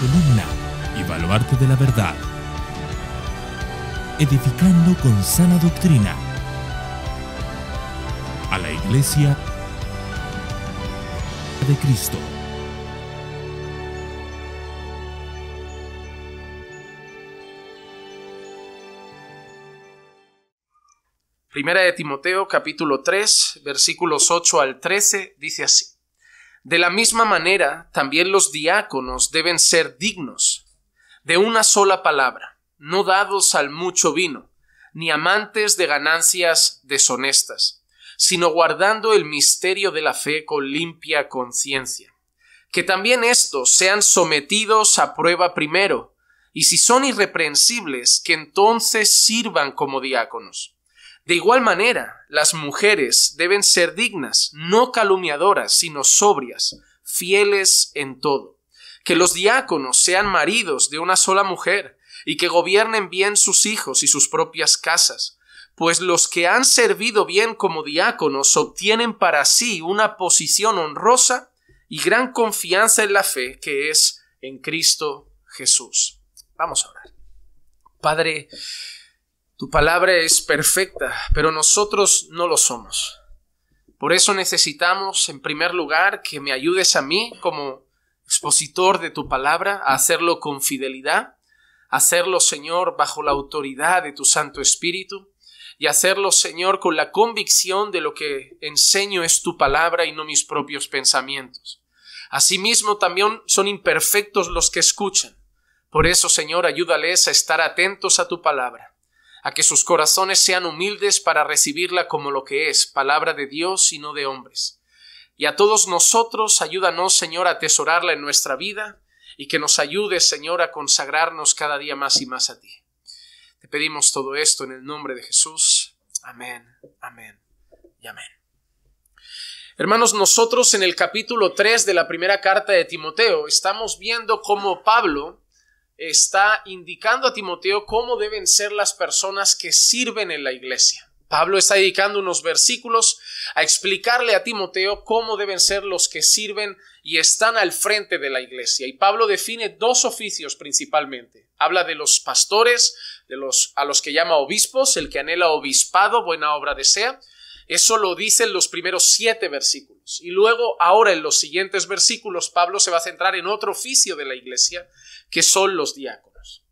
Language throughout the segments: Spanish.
columna y baluarte de la verdad, edificando con sana doctrina a la iglesia de Cristo. Primera de Timoteo capítulo 3 versículos 8 al 13 dice así. De la misma manera, también los diáconos deben ser dignos, de una sola palabra, no dados al mucho vino, ni amantes de ganancias deshonestas, sino guardando el misterio de la fe con limpia conciencia. Que también estos sean sometidos a prueba primero, y si son irreprensibles, que entonces sirvan como diáconos. De igual manera, las mujeres deben ser dignas, no calumniadoras, sino sobrias, fieles en todo. Que los diáconos sean maridos de una sola mujer, y que gobiernen bien sus hijos y sus propias casas, pues los que han servido bien como diáconos obtienen para sí una posición honrosa y gran confianza en la fe que es en Cristo Jesús. Vamos a orar. Padre, tu palabra es perfecta, pero nosotros no lo somos. Por eso necesitamos, en primer lugar, que me ayudes a mí como expositor de tu palabra a hacerlo con fidelidad, hacerlo, Señor, bajo la autoridad de tu Santo Espíritu y hacerlo, Señor, con la convicción de lo que enseño es tu palabra y no mis propios pensamientos. Asimismo, también son imperfectos los que escuchan. Por eso, Señor, ayúdales a estar atentos a tu palabra a que sus corazones sean humildes para recibirla como lo que es, palabra de Dios y no de hombres. Y a todos nosotros, ayúdanos, Señor, a atesorarla en nuestra vida y que nos ayude, Señor, a consagrarnos cada día más y más a ti. Te pedimos todo esto en el nombre de Jesús. Amén, amén y amén. Hermanos, nosotros en el capítulo 3 de la primera carta de Timoteo estamos viendo cómo Pablo está indicando a Timoteo cómo deben ser las personas que sirven en la iglesia. Pablo está dedicando unos versículos a explicarle a Timoteo cómo deben ser los que sirven y están al frente de la iglesia. Y Pablo define dos oficios principalmente. Habla de los pastores, de los a los que llama obispos, el que anhela obispado, buena obra desea, eso lo dicen los primeros siete versículos. Y luego, ahora en los siguientes versículos, Pablo se va a centrar en otro oficio de la iglesia, que son los diáconos.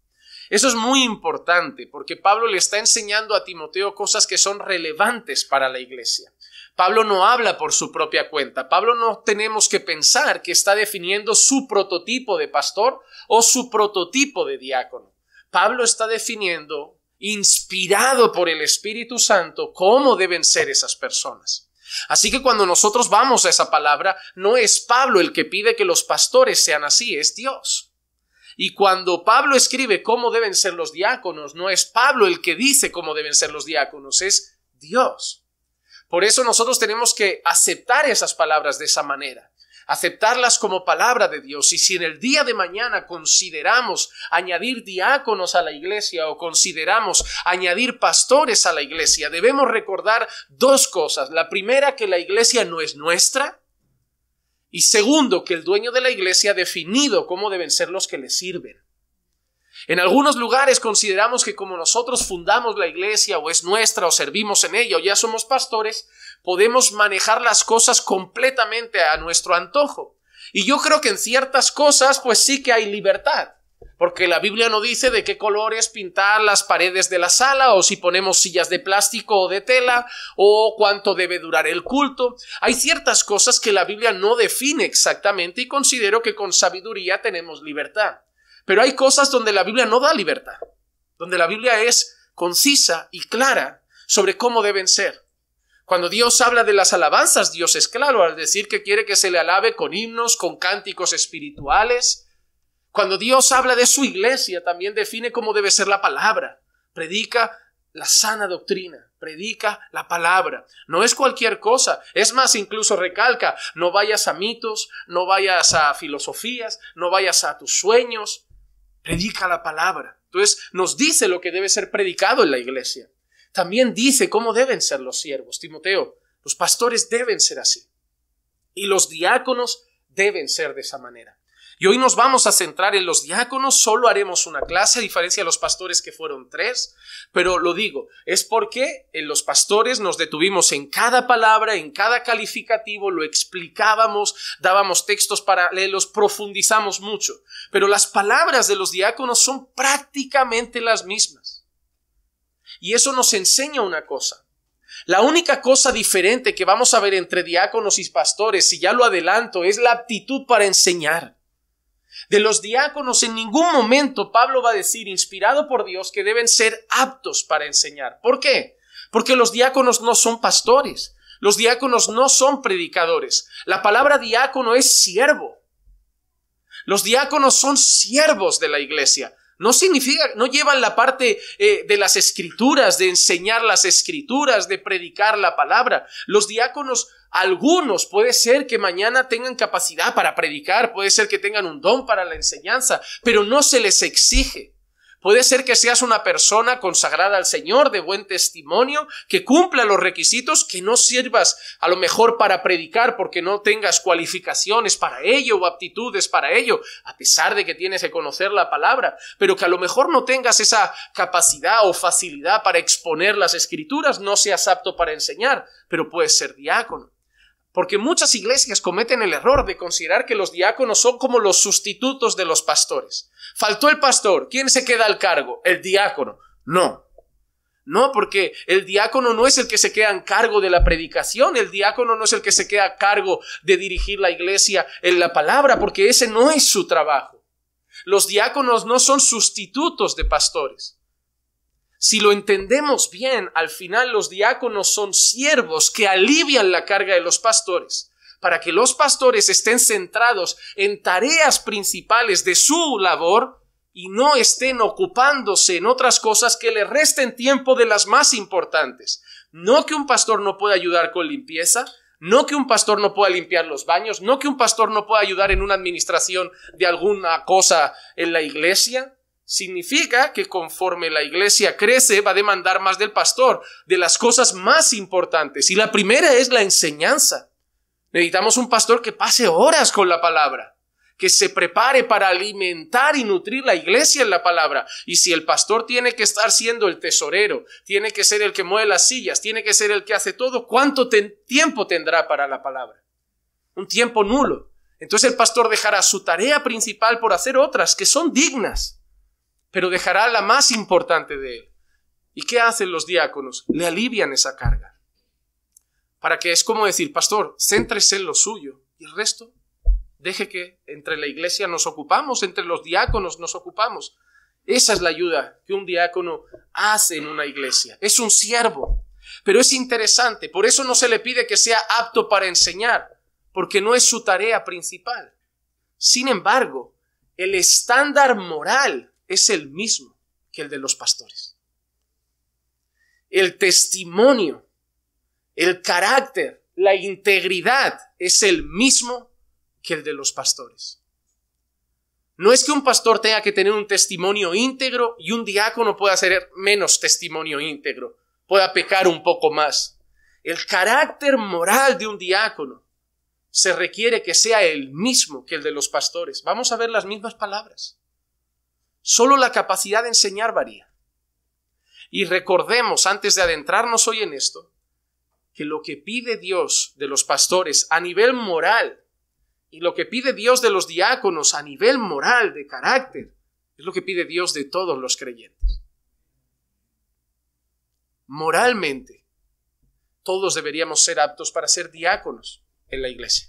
Eso es muy importante, porque Pablo le está enseñando a Timoteo cosas que son relevantes para la iglesia. Pablo no habla por su propia cuenta. Pablo no tenemos que pensar que está definiendo su prototipo de pastor o su prototipo de diácono. Pablo está definiendo inspirado por el Espíritu Santo cómo deben ser esas personas. Así que cuando nosotros vamos a esa palabra, no es Pablo el que pide que los pastores sean así, es Dios. Y cuando Pablo escribe cómo deben ser los diáconos, no es Pablo el que dice cómo deben ser los diáconos, es Dios. Por eso nosotros tenemos que aceptar esas palabras de esa manera aceptarlas como palabra de Dios. Y si en el día de mañana consideramos añadir diáconos a la iglesia o consideramos añadir pastores a la iglesia, debemos recordar dos cosas. La primera, que la iglesia no es nuestra. Y segundo, que el dueño de la iglesia ha definido cómo deben ser los que le sirven. En algunos lugares consideramos que como nosotros fundamos la iglesia o es nuestra o servimos en ella o ya somos pastores, podemos manejar las cosas completamente a nuestro antojo. Y yo creo que en ciertas cosas pues sí que hay libertad. Porque la Biblia no dice de qué colores pintar las paredes de la sala o si ponemos sillas de plástico o de tela o cuánto debe durar el culto. Hay ciertas cosas que la Biblia no define exactamente y considero que con sabiduría tenemos libertad. Pero hay cosas donde la Biblia no da libertad, donde la Biblia es concisa y clara sobre cómo deben ser. Cuando Dios habla de las alabanzas, Dios es claro al decir que quiere que se le alabe con himnos, con cánticos espirituales. Cuando Dios habla de su iglesia, también define cómo debe ser la palabra. Predica la sana doctrina, predica la palabra. No es cualquier cosa. Es más, incluso recalca, no vayas a mitos, no vayas a filosofías, no vayas a tus sueños. Predica la palabra. Entonces nos dice lo que debe ser predicado en la iglesia. También dice cómo deben ser los siervos, Timoteo. Los pastores deben ser así. Y los diáconos deben ser de esa manera. Y hoy nos vamos a centrar en los diáconos, solo haremos una clase, a diferencia de los pastores que fueron tres, pero lo digo, es porque en los pastores nos detuvimos en cada palabra, en cada calificativo, lo explicábamos, dábamos textos paralelos, profundizamos mucho, pero las palabras de los diáconos son prácticamente las mismas. Y eso nos enseña una cosa. La única cosa diferente que vamos a ver entre diáconos y pastores, si ya lo adelanto, es la aptitud para enseñar. De los diáconos en ningún momento Pablo va a decir, inspirado por Dios, que deben ser aptos para enseñar. ¿Por qué? Porque los diáconos no son pastores, los diáconos no son predicadores. La palabra diácono es siervo. Los diáconos son siervos de la iglesia. No significa, no llevan la parte eh, de las escrituras, de enseñar las escrituras, de predicar la palabra. Los diáconos, algunos, puede ser que mañana tengan capacidad para predicar, puede ser que tengan un don para la enseñanza, pero no se les exige. Puede ser que seas una persona consagrada al Señor, de buen testimonio, que cumpla los requisitos, que no sirvas a lo mejor para predicar porque no tengas cualificaciones para ello o aptitudes para ello, a pesar de que tienes que conocer la palabra, pero que a lo mejor no tengas esa capacidad o facilidad para exponer las escrituras, no seas apto para enseñar, pero puedes ser diácono. Porque muchas iglesias cometen el error de considerar que los diáconos son como los sustitutos de los pastores. Faltó el pastor. ¿Quién se queda al cargo? El diácono. No. No, porque el diácono no es el que se queda en cargo de la predicación, el diácono no es el que se queda a cargo de dirigir la iglesia en la palabra, porque ese no es su trabajo. Los diáconos no son sustitutos de pastores. Si lo entendemos bien, al final los diáconos son siervos que alivian la carga de los pastores para que los pastores estén centrados en tareas principales de su labor y no estén ocupándose en otras cosas que le resten tiempo de las más importantes. No que un pastor no pueda ayudar con limpieza, no que un pastor no pueda limpiar los baños, no que un pastor no pueda ayudar en una administración de alguna cosa en la iglesia. Significa que conforme la iglesia crece va a demandar más del pastor, de las cosas más importantes. Y la primera es la enseñanza. Necesitamos un pastor que pase horas con la palabra, que se prepare para alimentar y nutrir la iglesia en la palabra. Y si el pastor tiene que estar siendo el tesorero, tiene que ser el que mueve las sillas, tiene que ser el que hace todo, ¿cuánto tiempo tendrá para la palabra? Un tiempo nulo. Entonces el pastor dejará su tarea principal por hacer otras que son dignas, pero dejará la más importante de él. ¿Y qué hacen los diáconos? Le alivian esa carga. Para que es como decir, pastor, céntrese en lo suyo y el resto, deje que entre la iglesia nos ocupamos, entre los diáconos nos ocupamos. Esa es la ayuda que un diácono hace en una iglesia. Es un siervo. Pero es interesante, por eso no se le pide que sea apto para enseñar, porque no es su tarea principal. Sin embargo, el estándar moral es el mismo que el de los pastores. El testimonio el carácter, la integridad es el mismo que el de los pastores. No es que un pastor tenga que tener un testimonio íntegro y un diácono pueda ser menos testimonio íntegro, pueda pecar un poco más. El carácter moral de un diácono se requiere que sea el mismo que el de los pastores. Vamos a ver las mismas palabras. Solo la capacidad de enseñar varía. Y recordemos, antes de adentrarnos hoy en esto, que lo que pide Dios de los pastores a nivel moral y lo que pide Dios de los diáconos a nivel moral, de carácter, es lo que pide Dios de todos los creyentes. Moralmente, todos deberíamos ser aptos para ser diáconos en la iglesia.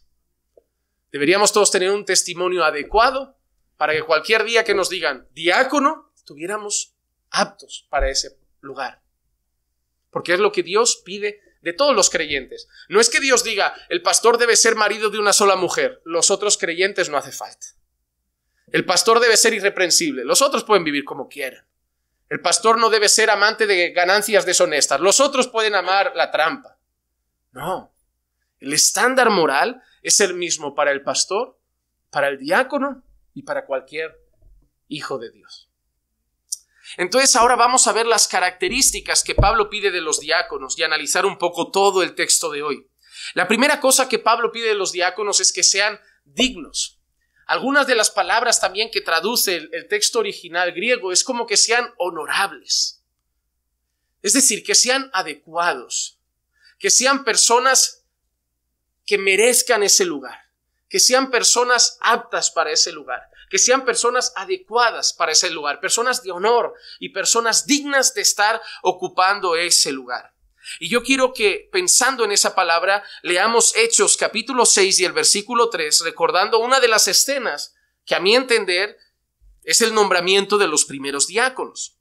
Deberíamos todos tener un testimonio adecuado para que cualquier día que nos digan diácono, estuviéramos aptos para ese lugar. Porque es lo que Dios pide de todos los creyentes. No es que Dios diga, el pastor debe ser marido de una sola mujer, los otros creyentes no hace falta. El pastor debe ser irreprensible, los otros pueden vivir como quieran. El pastor no debe ser amante de ganancias deshonestas, los otros pueden amar la trampa. No, el estándar moral es el mismo para el pastor, para el diácono y para cualquier hijo de Dios. Entonces ahora vamos a ver las características que Pablo pide de los diáconos y analizar un poco todo el texto de hoy. La primera cosa que Pablo pide de los diáconos es que sean dignos. Algunas de las palabras también que traduce el, texto original griego es como que sean honorables. Es decir, que sean adecuados, que sean personas que merezcan ese lugar, que sean personas aptas para ese lugar que sean personas adecuadas para ese lugar, personas de honor y personas dignas de estar ocupando ese lugar. Y yo quiero que, pensando en esa palabra, leamos Hechos capítulo 6 y el versículo 3, recordando una de las escenas que a mi entender es el nombramiento de los primeros diáconos.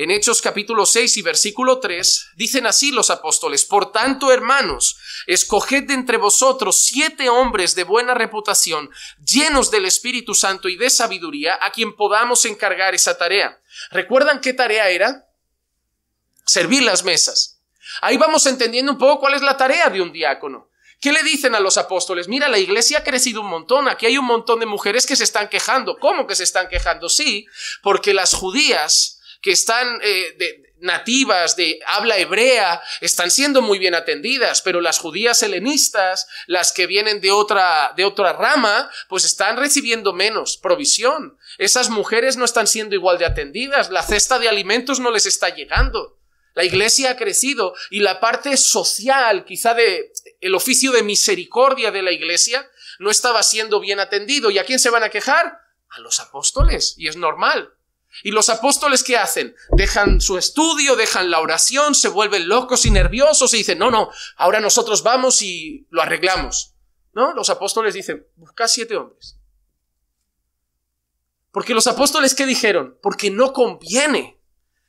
En Hechos capítulo 6 y versículo 3 dicen así los apóstoles, por tanto hermanos, escoged de entre vosotros siete hombres de buena reputación, llenos del Espíritu Santo y de sabiduría, a quien podamos encargar esa tarea. ¿Recuerdan qué tarea era? Servir las mesas. Ahí vamos entendiendo un poco cuál es la tarea de un diácono. ¿Qué le dicen a los apóstoles? Mira, la iglesia ha crecido un montón, aquí hay un montón de mujeres que se están quejando. ¿Cómo que se están quejando? Sí, porque las judías que están eh, nativas de habla hebrea están siendo muy bien atendidas, pero las judías helenistas, las que vienen de otra, de otra rama, pues están recibiendo menos provisión. Esas mujeres no están siendo igual de atendidas, la cesta de alimentos no les está llegando. La iglesia ha crecido y la parte social, quizá de el oficio de misericordia de la iglesia, no estaba siendo bien atendido. ¿Y a quién se van a quejar? A los apóstoles, y es normal. ¿Y los apóstoles qué hacen? Dejan su estudio, dejan la oración, se vuelven locos y nerviosos y dicen, no, no, ahora nosotros vamos y lo arreglamos. ¿No? Los apóstoles dicen, busca siete hombres. Porque los apóstoles qué dijeron? Porque no conviene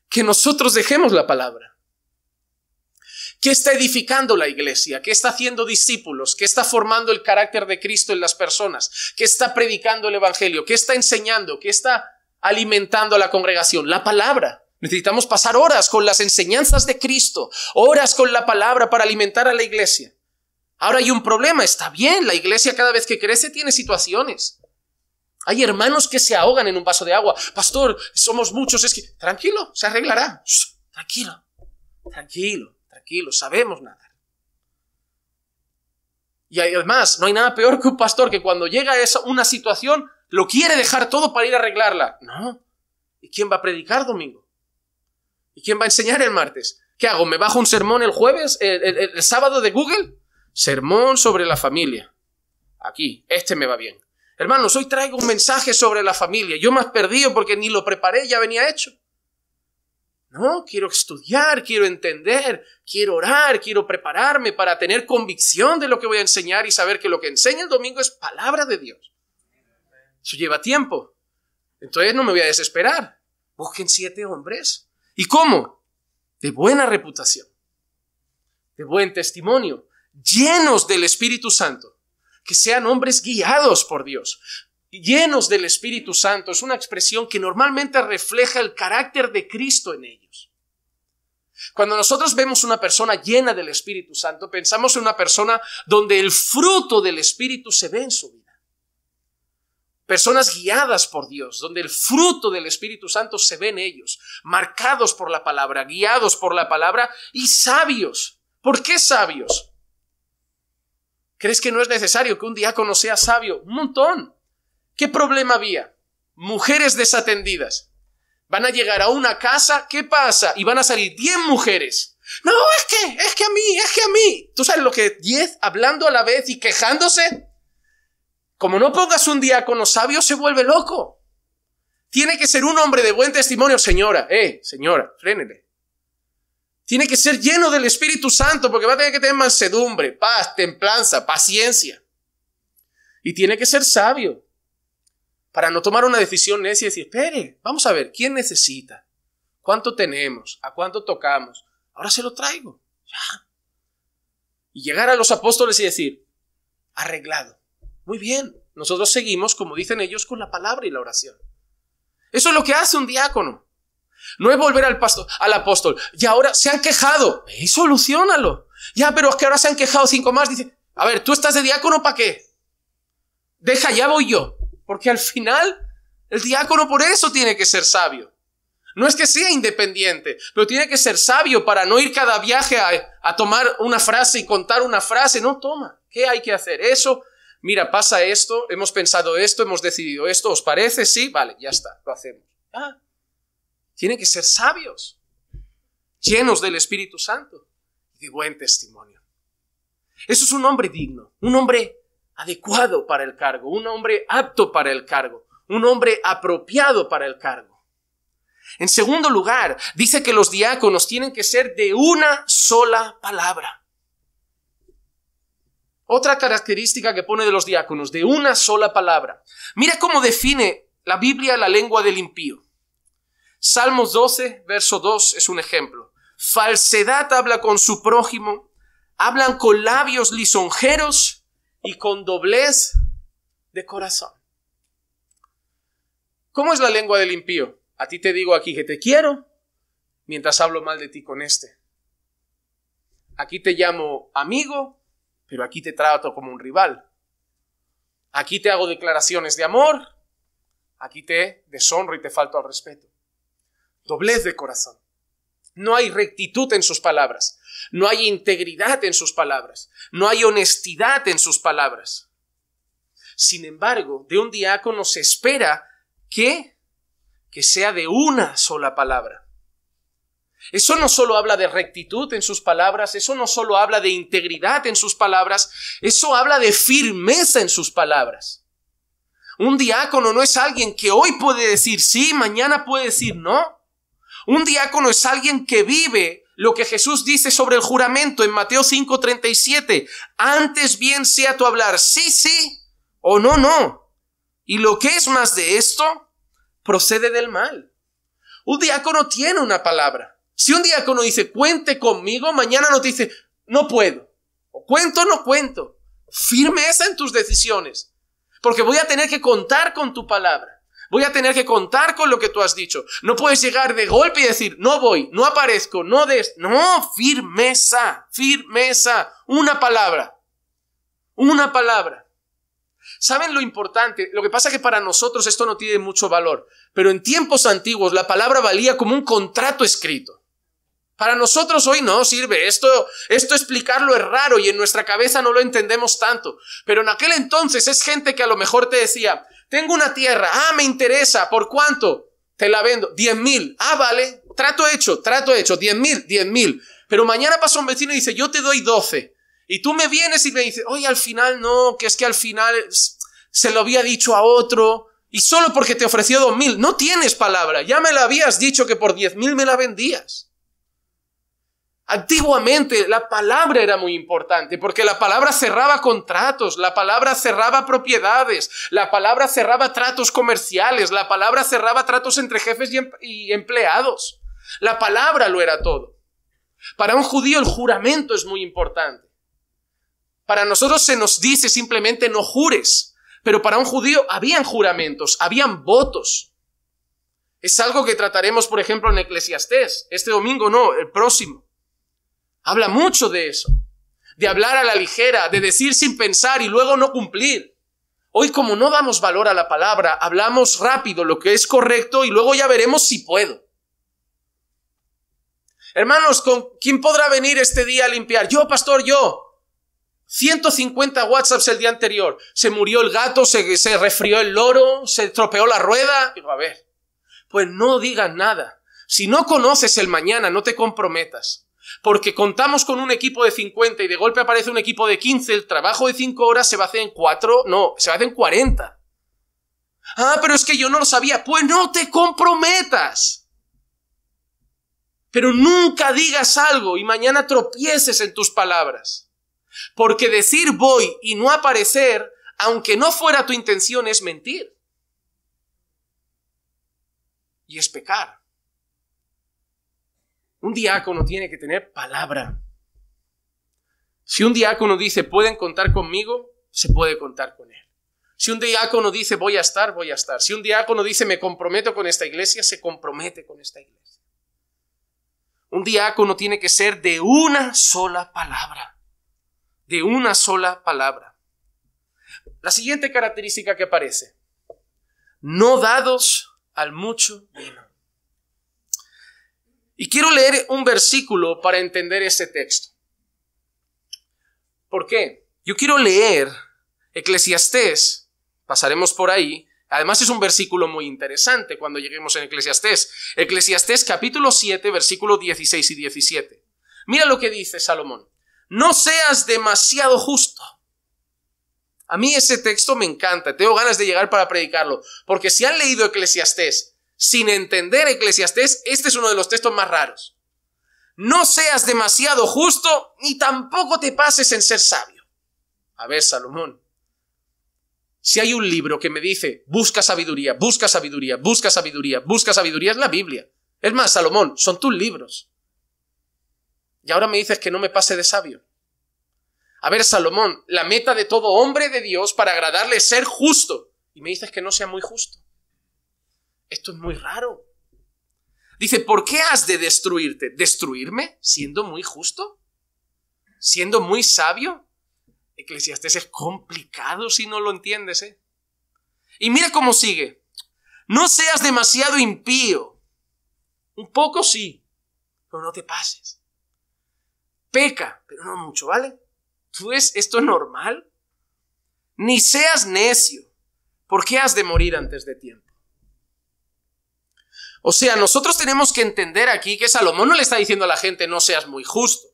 que nosotros dejemos la palabra. ¿Qué está edificando la iglesia? ¿Qué está haciendo discípulos? ¿Qué está formando el carácter de Cristo en las personas? ¿Qué está predicando el Evangelio? ¿Qué está enseñando? ¿Qué está alimentando a la congregación? La palabra. Necesitamos pasar horas con las enseñanzas de Cristo, horas con la palabra para alimentar a la iglesia. Ahora hay un problema, está bien, la iglesia cada vez que crece tiene situaciones. Hay hermanos que se ahogan en un vaso de agua. Pastor, somos muchos, es que... Tranquilo, se arreglará. tranquilo, tranquilo, tranquilo, sabemos nada. Y además, no hay nada peor que un pastor que cuando llega a esa, una situación lo quiere dejar todo para ir a arreglarla. No. ¿Y quién va a predicar domingo? ¿Y quién va a enseñar el martes? ¿Qué hago? ¿Me bajo un sermón el jueves, el, sábado de Google? Sermón sobre la familia. Aquí, este me va bien. Hermanos, hoy traigo un mensaje sobre la familia. Yo más perdido porque ni lo preparé, ya venía hecho. No, quiero estudiar, quiero entender, quiero orar, quiero prepararme para tener convicción de lo que voy a enseñar y saber que lo que enseña el domingo es palabra de Dios. Eso lleva tiempo. Entonces no me voy a desesperar. Busquen siete hombres. ¿Y cómo? De buena reputación, de buen testimonio, llenos del Espíritu Santo, que sean hombres guiados por Dios, llenos del Espíritu Santo. Es una expresión que normalmente refleja el carácter de Cristo en ellos. Cuando nosotros vemos una persona llena del Espíritu Santo, pensamos en una persona donde el fruto del Espíritu se ve en su vida personas guiadas por Dios, donde el fruto del Espíritu Santo se ve en ellos, marcados por la palabra, guiados por la palabra y sabios. ¿Por qué sabios? ¿Crees que no es necesario que un diácono sea sabio? Un montón. ¿Qué problema había? Mujeres desatendidas. Van a llegar a una casa, ¿qué pasa? Y van a salir 10 mujeres. No, es que, es que a mí, es que a mí. ¿Tú sabes lo que 10 hablando a la vez y quejándose? Como no pongas un diácono sabio, se vuelve loco. Tiene que ser un hombre de buen testimonio, señora. Eh, señora, frénele. Tiene que ser lleno del Espíritu Santo porque va a tener que tener mansedumbre, paz, templanza, paciencia. Y tiene que ser sabio para no tomar una decisión necia y decir, espere, vamos a ver, ¿quién necesita? ¿Cuánto tenemos? ¿A cuánto tocamos? Ahora se lo traigo. Y llegar a los apóstoles y decir, arreglado. Muy bien, nosotros seguimos, como dicen ellos, con la palabra y la oración. Eso es lo que hace un diácono. No es volver al, pastor, al apóstol. Y ahora se han quejado. Y solucionalo. Ya, pero es que ahora se han quejado cinco más. Dice, a ver, ¿tú estás de diácono para qué? Deja, ya voy yo. Porque al final, el diácono por eso tiene que ser sabio. No es que sea independiente, pero tiene que ser sabio para no ir cada viaje a tomar una frase y contar una frase. No, toma. ¿Qué hay que hacer? Eso mira, pasa esto, hemos pensado esto, hemos decidido esto, ¿os parece? Sí, vale, ya está, lo hacemos. Ah, tienen que ser sabios, llenos del Espíritu Santo y de buen testimonio. Eso es un hombre digno, un hombre adecuado para el cargo, un hombre apto para el cargo, un hombre apropiado para el cargo. En segundo lugar, dice que los diáconos tienen que ser de una sola palabra. Otra característica que pone de los diáconos, de una sola palabra. Mira cómo define la Biblia la lengua del impío. Salmos 12, verso 2 es un ejemplo. Falsedad habla con su prójimo, hablan con labios lisonjeros y con doblez de corazón. ¿Cómo es la lengua del impío? A ti te digo aquí que te quiero mientras hablo mal de ti con este. Aquí te llamo amigo pero aquí te trato como un rival. Aquí te hago declaraciones de amor, aquí te deshonro y te falto al respeto. Doblez de corazón. No hay rectitud en sus palabras, no hay integridad en sus palabras, no hay honestidad en sus palabras. Sin embargo, de un diácono se espera que que sea de una sola palabra. Eso no solo habla de rectitud en sus palabras, eso no solo habla de integridad en sus palabras, eso habla de firmeza en sus palabras. Un diácono no es alguien que hoy puede decir sí, mañana puede decir no. Un diácono es alguien que vive lo que Jesús dice sobre el juramento en Mateo 5:37. Antes bien sea tu hablar sí, sí o no, no. Y lo que es más de esto, procede del mal. Un diácono tiene una palabra. Si un diácono dice, cuente conmigo, mañana no te dice, no puedo. O cuento, no cuento. Firmeza en tus decisiones. Porque voy a tener que contar con tu palabra. Voy a tener que contar con lo que tú has dicho. No puedes llegar de golpe y decir, no voy, no aparezco, no des. No, firmeza, firmeza. Una palabra. Una palabra. ¿Saben lo importante? Lo que pasa es que para nosotros esto no tiene mucho valor. Pero en tiempos antiguos la palabra valía como un contrato escrito. Para nosotros hoy no sirve, esto, esto explicarlo es raro y en nuestra cabeza no lo entendemos tanto. Pero en aquel entonces es gente que a lo mejor te decía, tengo una tierra, ah, me interesa, ¿por cuánto? Te la vendo, Diez mil, ah, vale, trato hecho, trato hecho, diez mil, diez mil. Pero mañana pasa un vecino y dice, yo te doy 12. Y tú me vienes y me dices, oye, al final no, que es que al final se lo había dicho a otro. Y solo porque te ofreció dos mil, no tienes palabra, ya me la habías dicho que por diez mil me la vendías. Antiguamente la palabra era muy importante porque la palabra cerraba contratos, la palabra cerraba propiedades, la palabra cerraba tratos comerciales, la palabra cerraba tratos entre jefes em-, y, empleados. La palabra lo era todo. Para un judío el juramento es muy importante. Para nosotros se nos dice simplemente no jures, pero para un judío habían juramentos, habían votos. Es algo que trataremos, por ejemplo, en Eclesiastés. Este domingo no, el próximo. Habla mucho de eso, de hablar a la ligera, de decir sin pensar y luego no cumplir. Hoy como no damos valor a la palabra, hablamos rápido lo que es correcto y luego ya veremos si puedo. Hermanos, ¿con quién podrá venir este día a limpiar? Yo, pastor, yo. 150 WhatsApps el día anterior. Se murió el gato, se, se resfrió el loro, se tropeó la rueda. Digo, a ver, pues no digas nada. Si no conoces el mañana, no te comprometas porque contamos con un equipo de 50 y de golpe aparece un equipo de 15, el trabajo de 5 horas se va a hacer en 4, no, se va a hacer en 40. Ah, pero es que yo no lo sabía. Pues no te comprometas. Pero nunca digas algo y mañana tropieces en tus palabras. Porque decir voy y no aparecer, aunque no fuera tu intención, es mentir. Y es pecar. Un diácono tiene que tener palabra. Si un diácono dice, pueden contar conmigo, se puede contar con él. Si un diácono dice, voy a estar, voy a estar. Si un diácono dice, me comprometo con esta iglesia, se compromete con esta iglesia. Un diácono tiene que ser de una sola palabra. De una sola palabra. La siguiente característica que aparece. No dados al mucho menos. Y quiero leer un versículo para entender este texto. ¿Por qué? Yo quiero leer Eclesiastés, pasaremos por ahí. Además es un versículo muy interesante cuando lleguemos en Eclesiastés. Eclesiastés capítulo 7, versículos 16 y 17. Mira lo que dice Salomón. No seas demasiado justo. A mí ese texto me encanta, tengo ganas de llegar para predicarlo, porque si han leído Eclesiastés sin entender Eclesiastés, este es uno de los textos más raros. No seas demasiado justo ni tampoco te pases en ser sabio. A ver, Salomón, si hay un libro que me dice, busca sabiduría, busca sabiduría, busca sabiduría, busca sabiduría, es la Biblia. Es más, Salomón, son tus libros. Y ahora me dices que no me pase de sabio. A ver, Salomón, la meta de todo hombre de Dios para agradarle es ser justo. Y me dices que no sea muy justo. Esto es muy raro. Dice, ¿por qué has de destruirte? ¿Destruirme siendo muy justo? ¿Siendo muy sabio? Eclesiastes es complicado si no lo entiendes, ¿eh? Y mira cómo sigue. No seas demasiado impío. Un poco sí, pero no te pases. Peca, pero no mucho, ¿vale? ¿Tú ves esto normal? Ni seas necio, ¿Por qué has de morir antes de tiempo. O sea, nosotros tenemos que entender aquí que Salomón no le está diciendo a la gente no seas muy justo,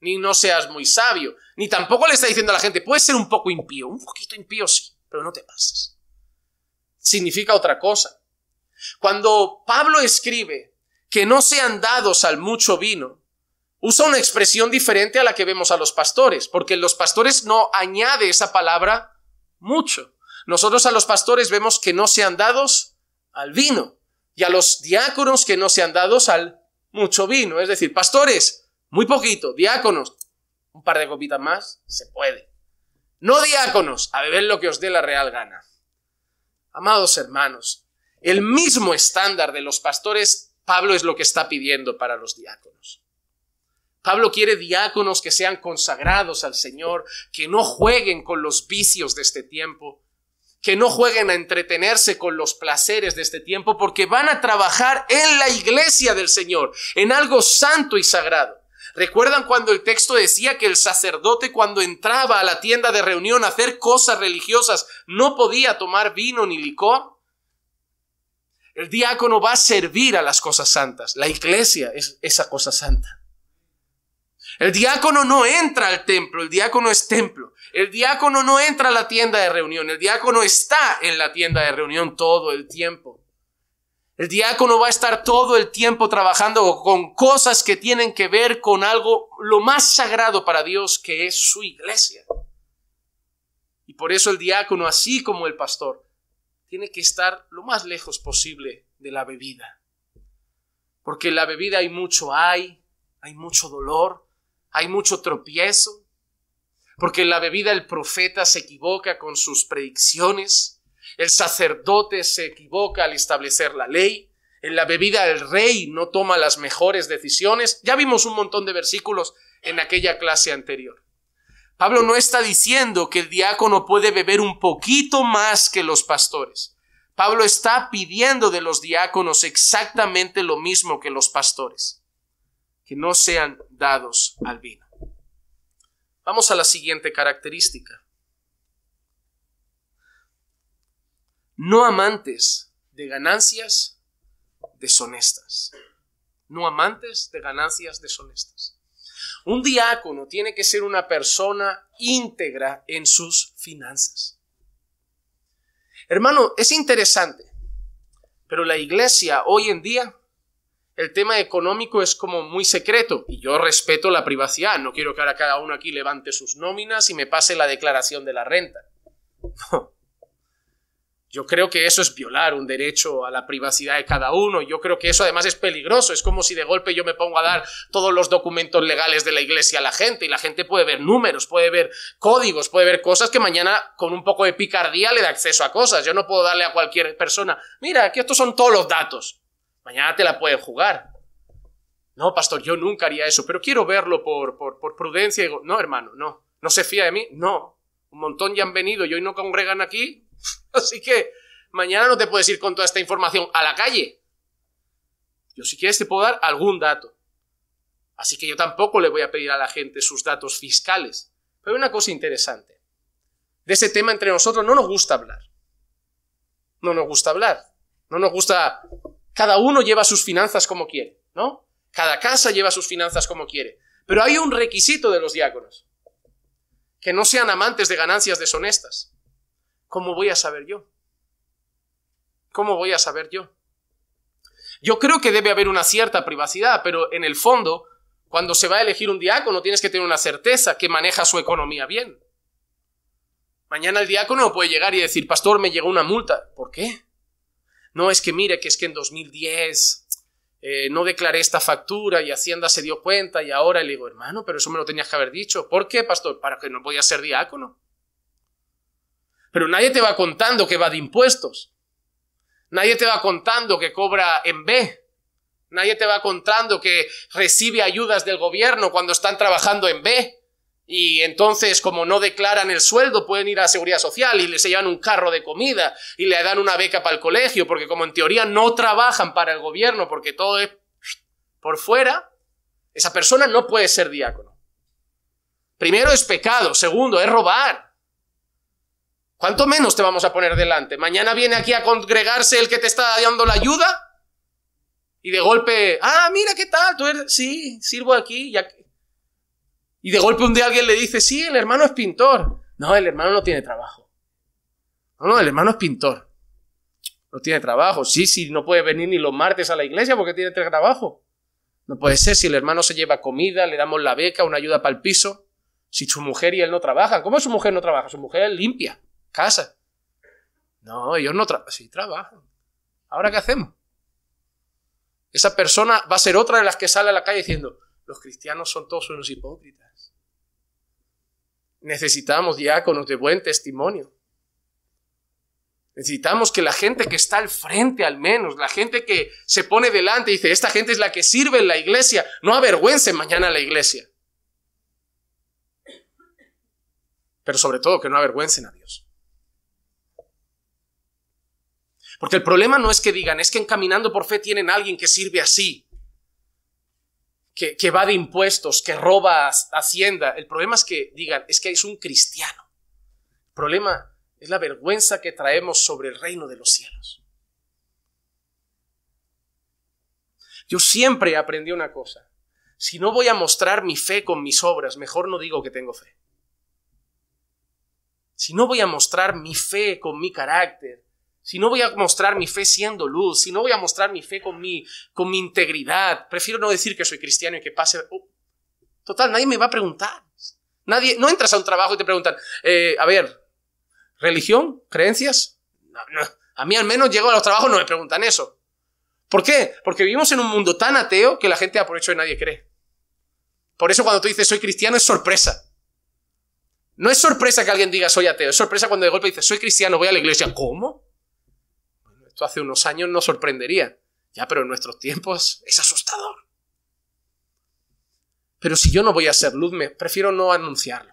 ni no seas muy sabio, ni tampoco le está diciendo a la gente puedes ser un poco impío, un poquito impío sí, pero no te pases. Significa otra cosa. Cuando Pablo escribe que no sean dados al mucho vino, usa una expresión diferente a la que vemos a los pastores, porque los pastores no añade esa palabra mucho. Nosotros a los pastores vemos que no sean dados al vino y a los diáconos que no se han dado sal, mucho vino. Es decir, pastores, muy poquito, diáconos, un par de copitas más, se puede. No diáconos, a beber lo que os dé la real gana. Amados hermanos, el mismo estándar de los pastores, Pablo es lo que está pidiendo para los diáconos. Pablo quiere diáconos que sean consagrados al Señor, que no jueguen con los vicios de este tiempo, que no jueguen a entretenerse con los placeres de este tiempo, porque van a trabajar en la iglesia del Señor, en algo santo y sagrado. ¿Recuerdan cuando el texto decía que el sacerdote cuando entraba a la tienda de reunión a hacer cosas religiosas no podía tomar vino ni licor? El diácono va a servir a las cosas santas. La iglesia es esa cosa santa. El diácono no entra al templo, el diácono es templo. El diácono no entra a la tienda de reunión, el diácono está en la tienda de reunión todo el tiempo. El diácono va a estar todo el tiempo trabajando con cosas que tienen que ver con algo lo más sagrado para Dios, que es su iglesia. Y por eso el diácono, así como el pastor, tiene que estar lo más lejos posible de la bebida. Porque en la bebida hay mucho hay, hay mucho dolor, hay mucho tropiezo, porque la bebida el profeta se equivoca con sus predicciones, el sacerdote se equivoca al establecer la ley, en la bebida el rey no toma las mejores decisiones. Ya vimos un montón de versículos en aquella clase anterior. Pablo no está diciendo que el diácono puede beber un poquito más que los pastores. Pablo está pidiendo de los diáconos exactamente lo mismo que los pastores, que no sean dados al vino. Vamos a la siguiente característica. No amantes de ganancias deshonestas. No amantes de ganancias deshonestas. Un diácono tiene que ser una persona íntegra en sus finanzas. Hermano, es interesante, pero la iglesia hoy en día el tema económico es como muy secreto y yo respeto la privacidad. No quiero que ahora cada uno aquí levante sus nóminas y me pase la declaración de la renta. Yo creo que eso es violar un derecho a la privacidad de cada uno. Yo creo que eso además es peligroso. Es como si de golpe yo me pongo a dar todos los documentos legales de la iglesia a la gente y la gente puede ver números, puede ver códigos, puede ver cosas que mañana con un poco de picardía le da acceso a cosas. Yo no puedo darle a cualquier persona, mira, aquí estos son todos los datos. Mañana te la pueden jugar. No, pastor, yo nunca haría eso, pero quiero verlo por, por, por prudencia. no, hermano, no. ¿No se fía de mí? No. Un montón ya han venido y hoy no congregan aquí. Así que mañana no te puedes ir con toda esta información a la calle. Yo si quieres te puedo dar algún dato. Así que yo tampoco le voy a pedir a la gente sus datos fiscales. Pero hay una cosa interesante. De ese tema entre nosotros no nos gusta hablar. No nos gusta hablar. No nos gusta cada uno lleva sus finanzas como quiere, ¿no? Cada casa lleva sus finanzas como quiere. Pero hay un requisito de los diáconos, que no sean amantes de ganancias deshonestas. ¿Cómo voy a saber yo? ¿Cómo voy a saber yo? Yo creo que debe haber una cierta privacidad, pero en el fondo, cuando se va a elegir un diácono, tienes que tener una certeza que maneja su economía bien. Mañana el diácono puede llegar y decir, pastor, me llegó una multa. ¿Por qué? No, es que mire, que es que en 2010 eh, no declaré esta factura y Hacienda se dio cuenta y ahora le digo, hermano, pero eso me lo tenías que haber dicho. ¿Por qué, pastor? Para que no voy a ser diácono. Pero nadie te va contando que va de impuestos. Nadie te va contando que cobra en B. Nadie te va contando que recibe ayudas del gobierno cuando están trabajando en B. Y entonces, como no declaran el sueldo, pueden ir a la seguridad social y les llevan un carro de comida y le dan una beca para el colegio, porque como en teoría no trabajan para el gobierno, porque todo es por fuera, esa persona no puede ser diácono. Primero es pecado, segundo es robar. ¿Cuánto menos te vamos a poner delante? ¿Mañana viene aquí a congregarse el que te está dando la ayuda? Y de golpe, ah, mira qué tal, tú eres, sí, sirvo aquí, ya, y de golpe un día alguien le dice, sí, el hermano es pintor. No, el hermano no tiene trabajo. No, no, el hermano es pintor. No tiene trabajo. Sí, sí, no puede venir ni los martes a la iglesia porque tiene trabajo. No puede ser si el hermano se lleva comida, le damos la beca, una ayuda para el piso. Si su mujer y él no trabajan. ¿Cómo su mujer no trabaja? Su mujer limpia, casa. No, ellos no trabajan. Sí, trabajan. ¿Ahora qué hacemos? Esa persona va a ser otra de las que sale a la calle diciendo, los cristianos son todos unos hipócritas. Necesitamos diáconos de buen testimonio. Necesitamos que la gente que está al frente, al menos, la gente que se pone delante y dice, esta gente es la que sirve en la iglesia, no avergüencen mañana a la iglesia. Pero sobre todo que no avergüencen a Dios. Porque el problema no es que digan, es que encaminando por fe tienen a alguien que sirve así que, va de impuestos, que roba hacienda. El problema es que digan, es que es un cristiano. El problema es la vergüenza que traemos sobre el reino de los cielos. Yo siempre aprendí una cosa. Si no voy a mostrar mi fe con mis obras, mejor no digo que tengo fe. Si no voy a mostrar mi fe con mi carácter, si no voy a mostrar mi fe siendo luz, si no voy a mostrar mi fe con mi, con mi integridad, prefiero no decir que soy cristiano y que pase... Oh, total, nadie me va a preguntar. Nadie, no entras a un trabajo y te preguntan, eh, a ver, religión, creencias. A mí al menos llego a los trabajos y no me preguntan eso. ¿Por qué? Porque vivimos en un mundo tan ateo que la gente ha por hecho nadie cree. Por eso cuando tú dices soy cristiano es sorpresa. No es sorpresa que alguien diga soy ateo, es sorpresa cuando de golpe dices soy cristiano, voy a la iglesia. ¿Cómo? hace unos años nos sorprendería. Ya, pero en nuestros tiempos es asustador. Pero si yo no voy a ser luz, me prefiero no anunciarlo.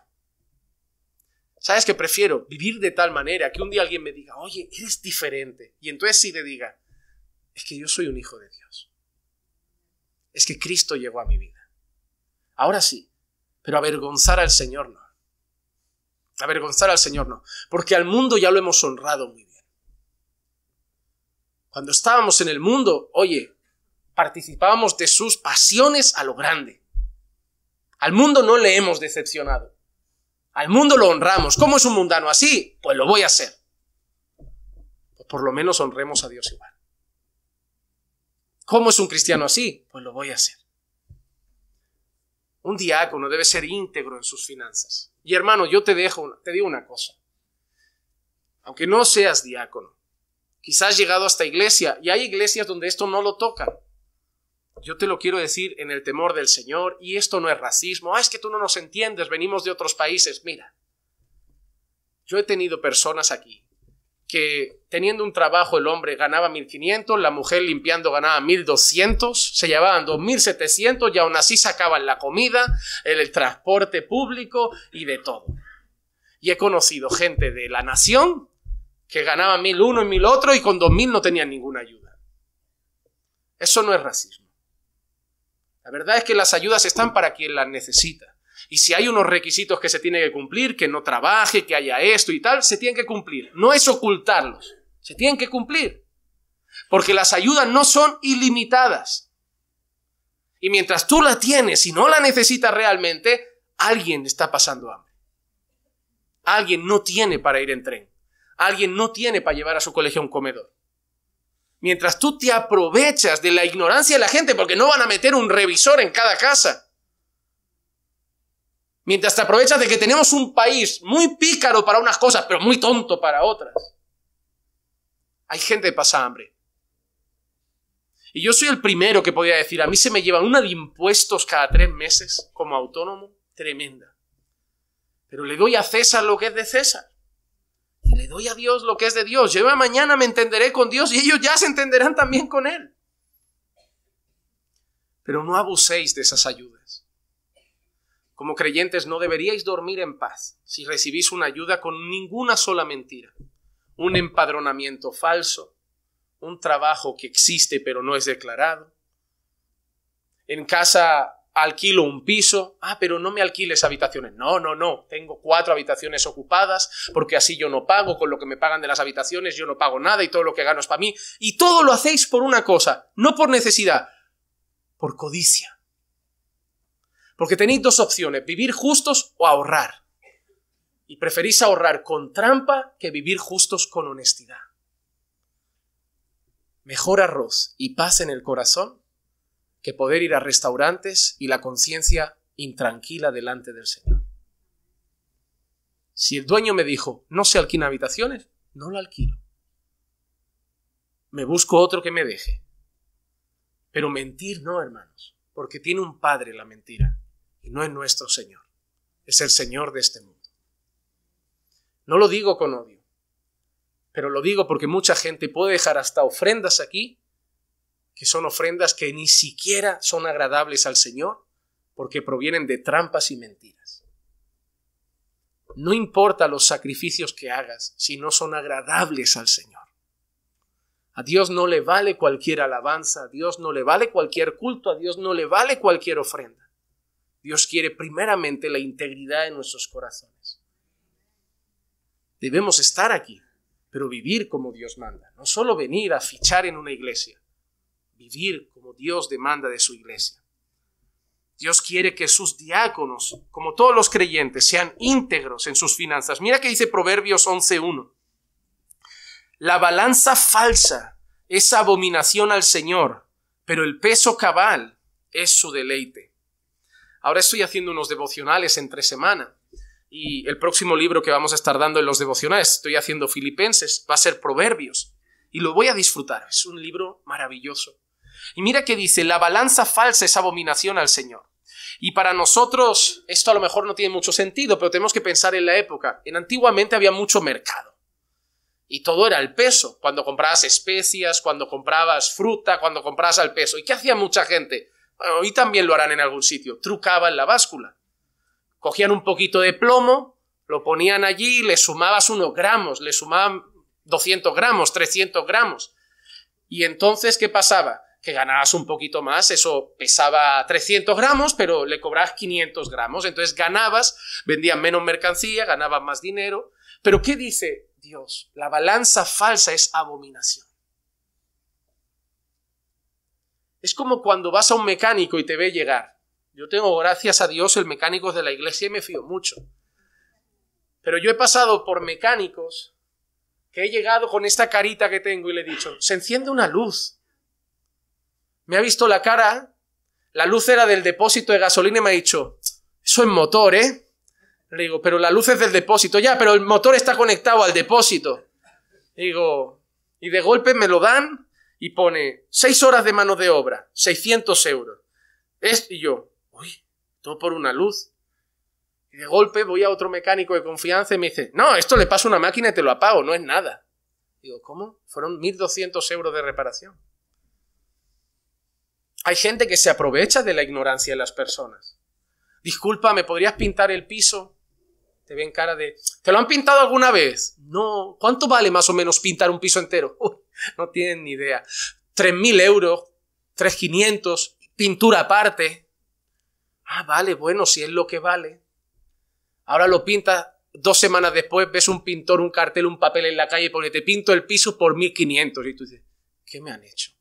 ¿Sabes que prefiero vivir de tal manera que un día alguien me diga, oye, eres diferente? Y entonces sí le diga, es que yo soy un hijo de Dios. Es que Cristo llegó a mi vida. Ahora sí, pero avergonzar al Señor no. Avergonzar al Señor no. Porque al mundo ya lo hemos honrado muy bien. Cuando estábamos en el mundo, oye, participábamos de sus pasiones a lo grande. Al mundo no le hemos decepcionado. Al mundo lo honramos. ¿Cómo es un mundano así? Pues lo voy a hacer. por lo menos honremos a Dios igual. ¿Cómo es un cristiano así? Pues lo voy a hacer. Un diácono debe ser íntegro en sus finanzas. Y hermano, yo te dejo, te digo una cosa. Aunque no seas diácono, quizás llegado hasta iglesia, y hay iglesias donde esto no lo toca. Yo te lo quiero decir en el temor del Señor, y esto no es racismo, ah, es que tú no nos entiendes, venimos de otros países, mira. Yo he tenido personas aquí que teniendo un trabajo el hombre ganaba 1500, la mujer limpiando ganaba 1200, se llevaban 2700 y aún así sacaban la comida, el transporte público y de todo. Y he conocido gente de la nación que ganaban mil uno y mil otro y con dos mil no tenían ninguna ayuda. Eso no es racismo. La verdad es que las ayudas están para quien las necesita. Y si hay unos requisitos que se tiene que cumplir, que no trabaje, que haya esto y tal, se tienen que cumplir. No es ocultarlos, se tienen que cumplir. Porque las ayudas no son ilimitadas. Y mientras tú la tienes y no la necesitas realmente, alguien está pasando hambre. Alguien no tiene para ir en tren alguien no tiene para llevar a su colegio un comedor. Mientras tú te aprovechas de la ignorancia de la gente, porque no van a meter un revisor en cada casa. Mientras te aprovechas de que tenemos un país muy pícaro para unas cosas, pero muy tonto para otras. Hay gente que pasa hambre. Y yo soy el primero que podía decir, a mí se me llevan una de impuestos cada tres meses como autónomo tremenda. Pero le doy a César lo que es de César. Le doy a Dios lo que es de Dios. Yo mañana me entenderé con Dios y ellos ya se entenderán también con Él. Pero no abuséis de esas ayudas. Como creyentes no deberíais dormir en paz si recibís una ayuda con ninguna sola mentira, un empadronamiento falso, un trabajo que existe pero no es declarado. En casa alquilo un piso, ah, pero no me alquiles habitaciones. No, no, no, tengo cuatro habitaciones ocupadas porque así yo no pago, con lo que me pagan de las habitaciones yo no pago nada y todo lo que gano es para mí. Y todo lo hacéis por una cosa, no por necesidad, por codicia. Porque tenéis dos opciones, vivir justos o ahorrar. Y preferís ahorrar con trampa que vivir justos con honestidad. Mejor arroz y paz en el corazón que poder ir a restaurantes y la conciencia intranquila delante del Señor. Si el dueño me dijo, no se alquina habitaciones, no lo alquilo. Me busco otro que me deje. Pero mentir no, hermanos, porque tiene un padre la mentira, y no es nuestro Señor, es el Señor de este mundo. No lo digo con odio, pero lo digo porque mucha gente puede dejar hasta ofrendas aquí que son ofrendas que ni siquiera son agradables al Señor porque provienen de trampas y mentiras. No importa los sacrificios que hagas si no son agradables al Señor. A Dios no le vale cualquier alabanza, a Dios no le vale cualquier culto, a Dios no le vale cualquier ofrenda. Dios quiere primeramente la integridad en nuestros corazones. Debemos estar aquí, pero vivir como Dios manda, no solo venir a fichar en una iglesia vivir como Dios demanda de su iglesia. Dios quiere que sus diáconos, como todos los creyentes, sean íntegros en sus finanzas. Mira que dice Proverbios 11.1. La balanza falsa es abominación al Señor, pero el peso cabal es su deleite. Ahora estoy haciendo unos devocionales entre semana y el próximo libro que vamos a estar dando en los devocionales, estoy haciendo Filipenses, va a ser Proverbios y lo voy a disfrutar. Es un libro maravilloso. Y mira que dice, la balanza falsa es abominación al Señor. Y para nosotros esto a lo mejor no tiene mucho sentido, pero tenemos que pensar en la época. En antiguamente había mucho mercado. Y todo era el peso. Cuando comprabas especias, cuando comprabas fruta, cuando comprabas al peso. ¿Y qué hacía mucha gente? y también lo harán en algún sitio. Trucaban la báscula. Cogían un poquito de plomo, lo ponían allí le sumabas unos gramos, le sumaban 200 gramos, 300 gramos. Y entonces, ¿qué pasaba? que ganabas un poquito más, eso pesaba 300 gramos, pero le cobrabas 500 gramos, entonces ganabas, vendían menos mercancía, ganaba más dinero, pero ¿qué dice Dios? La balanza falsa es abominación. Es como cuando vas a un mecánico y te ve llegar. Yo tengo, gracias a Dios, el mecánico de la iglesia y me fío mucho. Pero yo he pasado por mecánicos que he llegado con esta carita que tengo y le he dicho, se enciende una luz me ha visto la cara, la luz era del depósito de gasolina y me ha dicho, eso es motor, ¿eh? Le digo, pero la luz es del depósito, ya, pero el motor está conectado al depósito. digo, y de golpe me lo dan y pone seis horas de mano de obra, 600 euros. Es, y yo, uy, todo por una luz. Y de golpe voy a otro mecánico de confianza y me dice, no, esto le pasa una máquina y te lo apago, no es nada. Digo, ¿cómo? Fueron 1.200 euros de reparación. Hay gente que se aprovecha de la ignorancia de las personas. Disculpa, ¿me podrías pintar el piso? Te ven cara de, ¿te lo han pintado alguna vez? No, ¿cuánto vale más o menos pintar un piso entero? no tienen ni idea. 3.000 euros, 3.500, pintura aparte. Ah, vale, bueno, si es lo que vale. Ahora lo pintas dos semanas después, ves un pintor, un cartel, un papel en la calle, porque te pinto el piso por 1.500. Y tú dices, ¿qué me han hecho?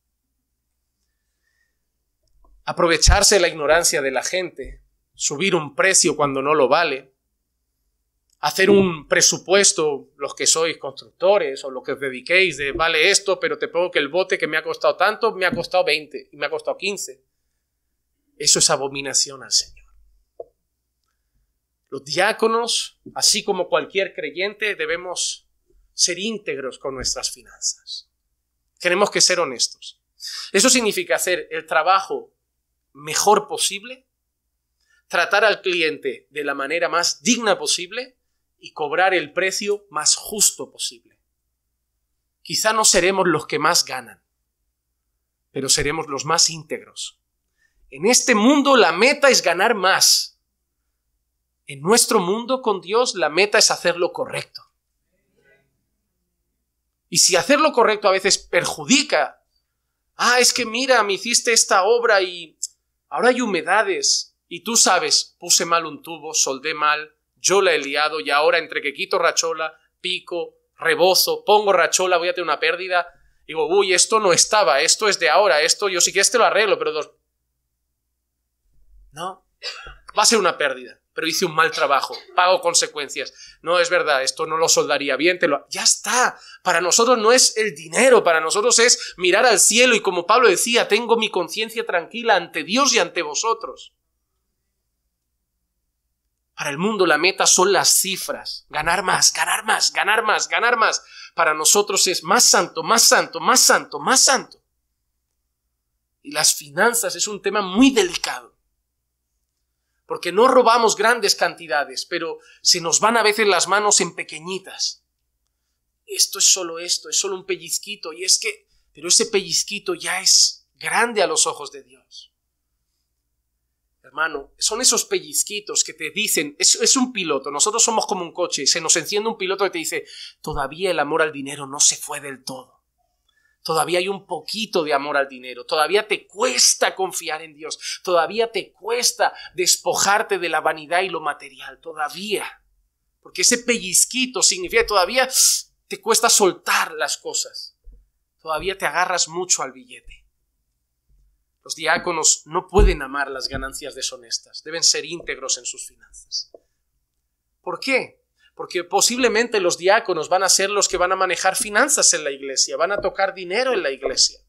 aprovecharse la ignorancia de la gente, subir un precio cuando no lo vale, hacer un presupuesto, los que sois constructores o los que os dediquéis, de vale esto, pero te pongo que el bote que me ha costado tanto, me ha costado 20 y me ha costado 15. Eso es abominación al Señor. Los diáconos, así como cualquier creyente, debemos ser íntegros con nuestras finanzas. Tenemos que ser honestos. Eso significa hacer el trabajo mejor posible, tratar al cliente de la manera más digna posible y cobrar el precio más justo posible. Quizá no seremos los que más ganan, pero seremos los más íntegros. En este mundo la meta es ganar más. En nuestro mundo con Dios la meta es hacer lo correcto. Y si hacer lo correcto a veces perjudica, ah, es que mira, me hiciste esta obra y Ahora hay humedades. Y tú sabes, puse mal un tubo, soldé mal, yo la he liado y ahora entre que quito rachola, pico, rebozo, pongo rachola, voy a tener una pérdida. Digo, uy, esto no estaba, esto es de ahora, esto yo sí que este lo arreglo, pero... Dos... No, va a ser una pérdida pero hice un mal trabajo, pago consecuencias. No es verdad, esto no lo soldaría bien, te lo... Ya está, para nosotros no es el dinero, para nosotros es mirar al cielo y como Pablo decía, tengo mi conciencia tranquila ante Dios y ante vosotros. Para el mundo la meta son las cifras, ganar más, ganar más, ganar más, ganar más. Para nosotros es más santo, más santo, más santo, más santo. Y las finanzas es un tema muy delicado porque no robamos grandes cantidades, pero se nos van a veces las manos en pequeñitas. Esto es solo esto, es solo un pellizquito, y es que, pero ese pellizquito ya es grande a los ojos de Dios. Hermano, son esos pellizquitos que te dicen, es, es un piloto, nosotros somos como un coche, se nos enciende un piloto que te dice, todavía el amor al dinero no se fue del todo. Todavía hay un poquito de amor al dinero, todavía te cuesta confiar en Dios, todavía te cuesta despojarte de la vanidad y lo material, todavía. Porque ese pellizquito significa todavía te cuesta soltar las cosas, todavía te agarras mucho al billete. Los diáconos no pueden amar las ganancias deshonestas, deben ser íntegros en sus finanzas. ¿Por qué? porque posiblemente los diáconos van a ser los que van a manejar finanzas en la iglesia, van a tocar dinero en la iglesia.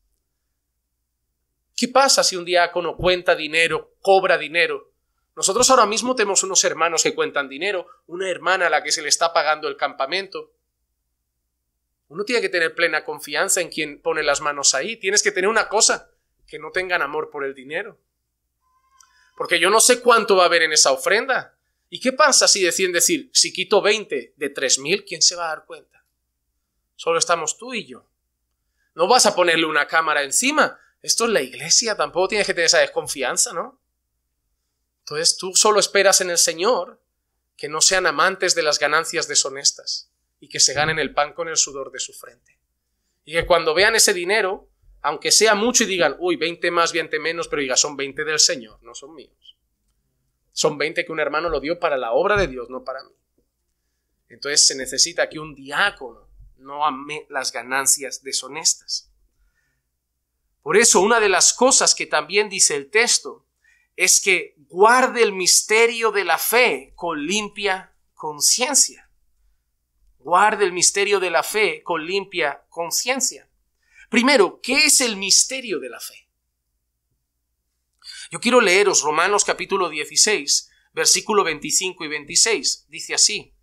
¿Qué pasa si un diácono cuenta dinero, cobra dinero? Nosotros ahora mismo tenemos unos hermanos que cuentan dinero, una hermana a la que se le está pagando el campamento. Uno tiene que tener plena confianza en quien pone las manos ahí. Tienes que tener una cosa, que no tengan amor por el dinero. Porque yo no sé cuánto va a haber en esa ofrenda. ¿Y qué pasa si deciden decir, si quito 20 de 3.000, ¿quién se va a dar cuenta? Solo estamos tú y yo. No vas a ponerle una cámara encima. Esto es la iglesia, tampoco tienes que tener esa desconfianza, ¿no? Entonces tú solo esperas en el Señor que no sean amantes de las ganancias deshonestas y que se ganen el pan con el sudor de su frente. Y que cuando vean ese dinero, aunque sea mucho y digan, uy, 20 más, 20 menos, pero diga, son 20 del Señor, no son míos. Son 20 que un hermano lo dio para la obra de Dios, no para mí. Entonces se necesita que un diácono no ame las ganancias deshonestas. Por eso una de las cosas que también dice el texto es que guarde el misterio de la fe con limpia conciencia. Guarde el misterio de la fe con limpia conciencia. Primero, ¿qué es el misterio de la fe? Yo quiero leeros Romanos capítulo 16, versículo 25 y 26. Dice así,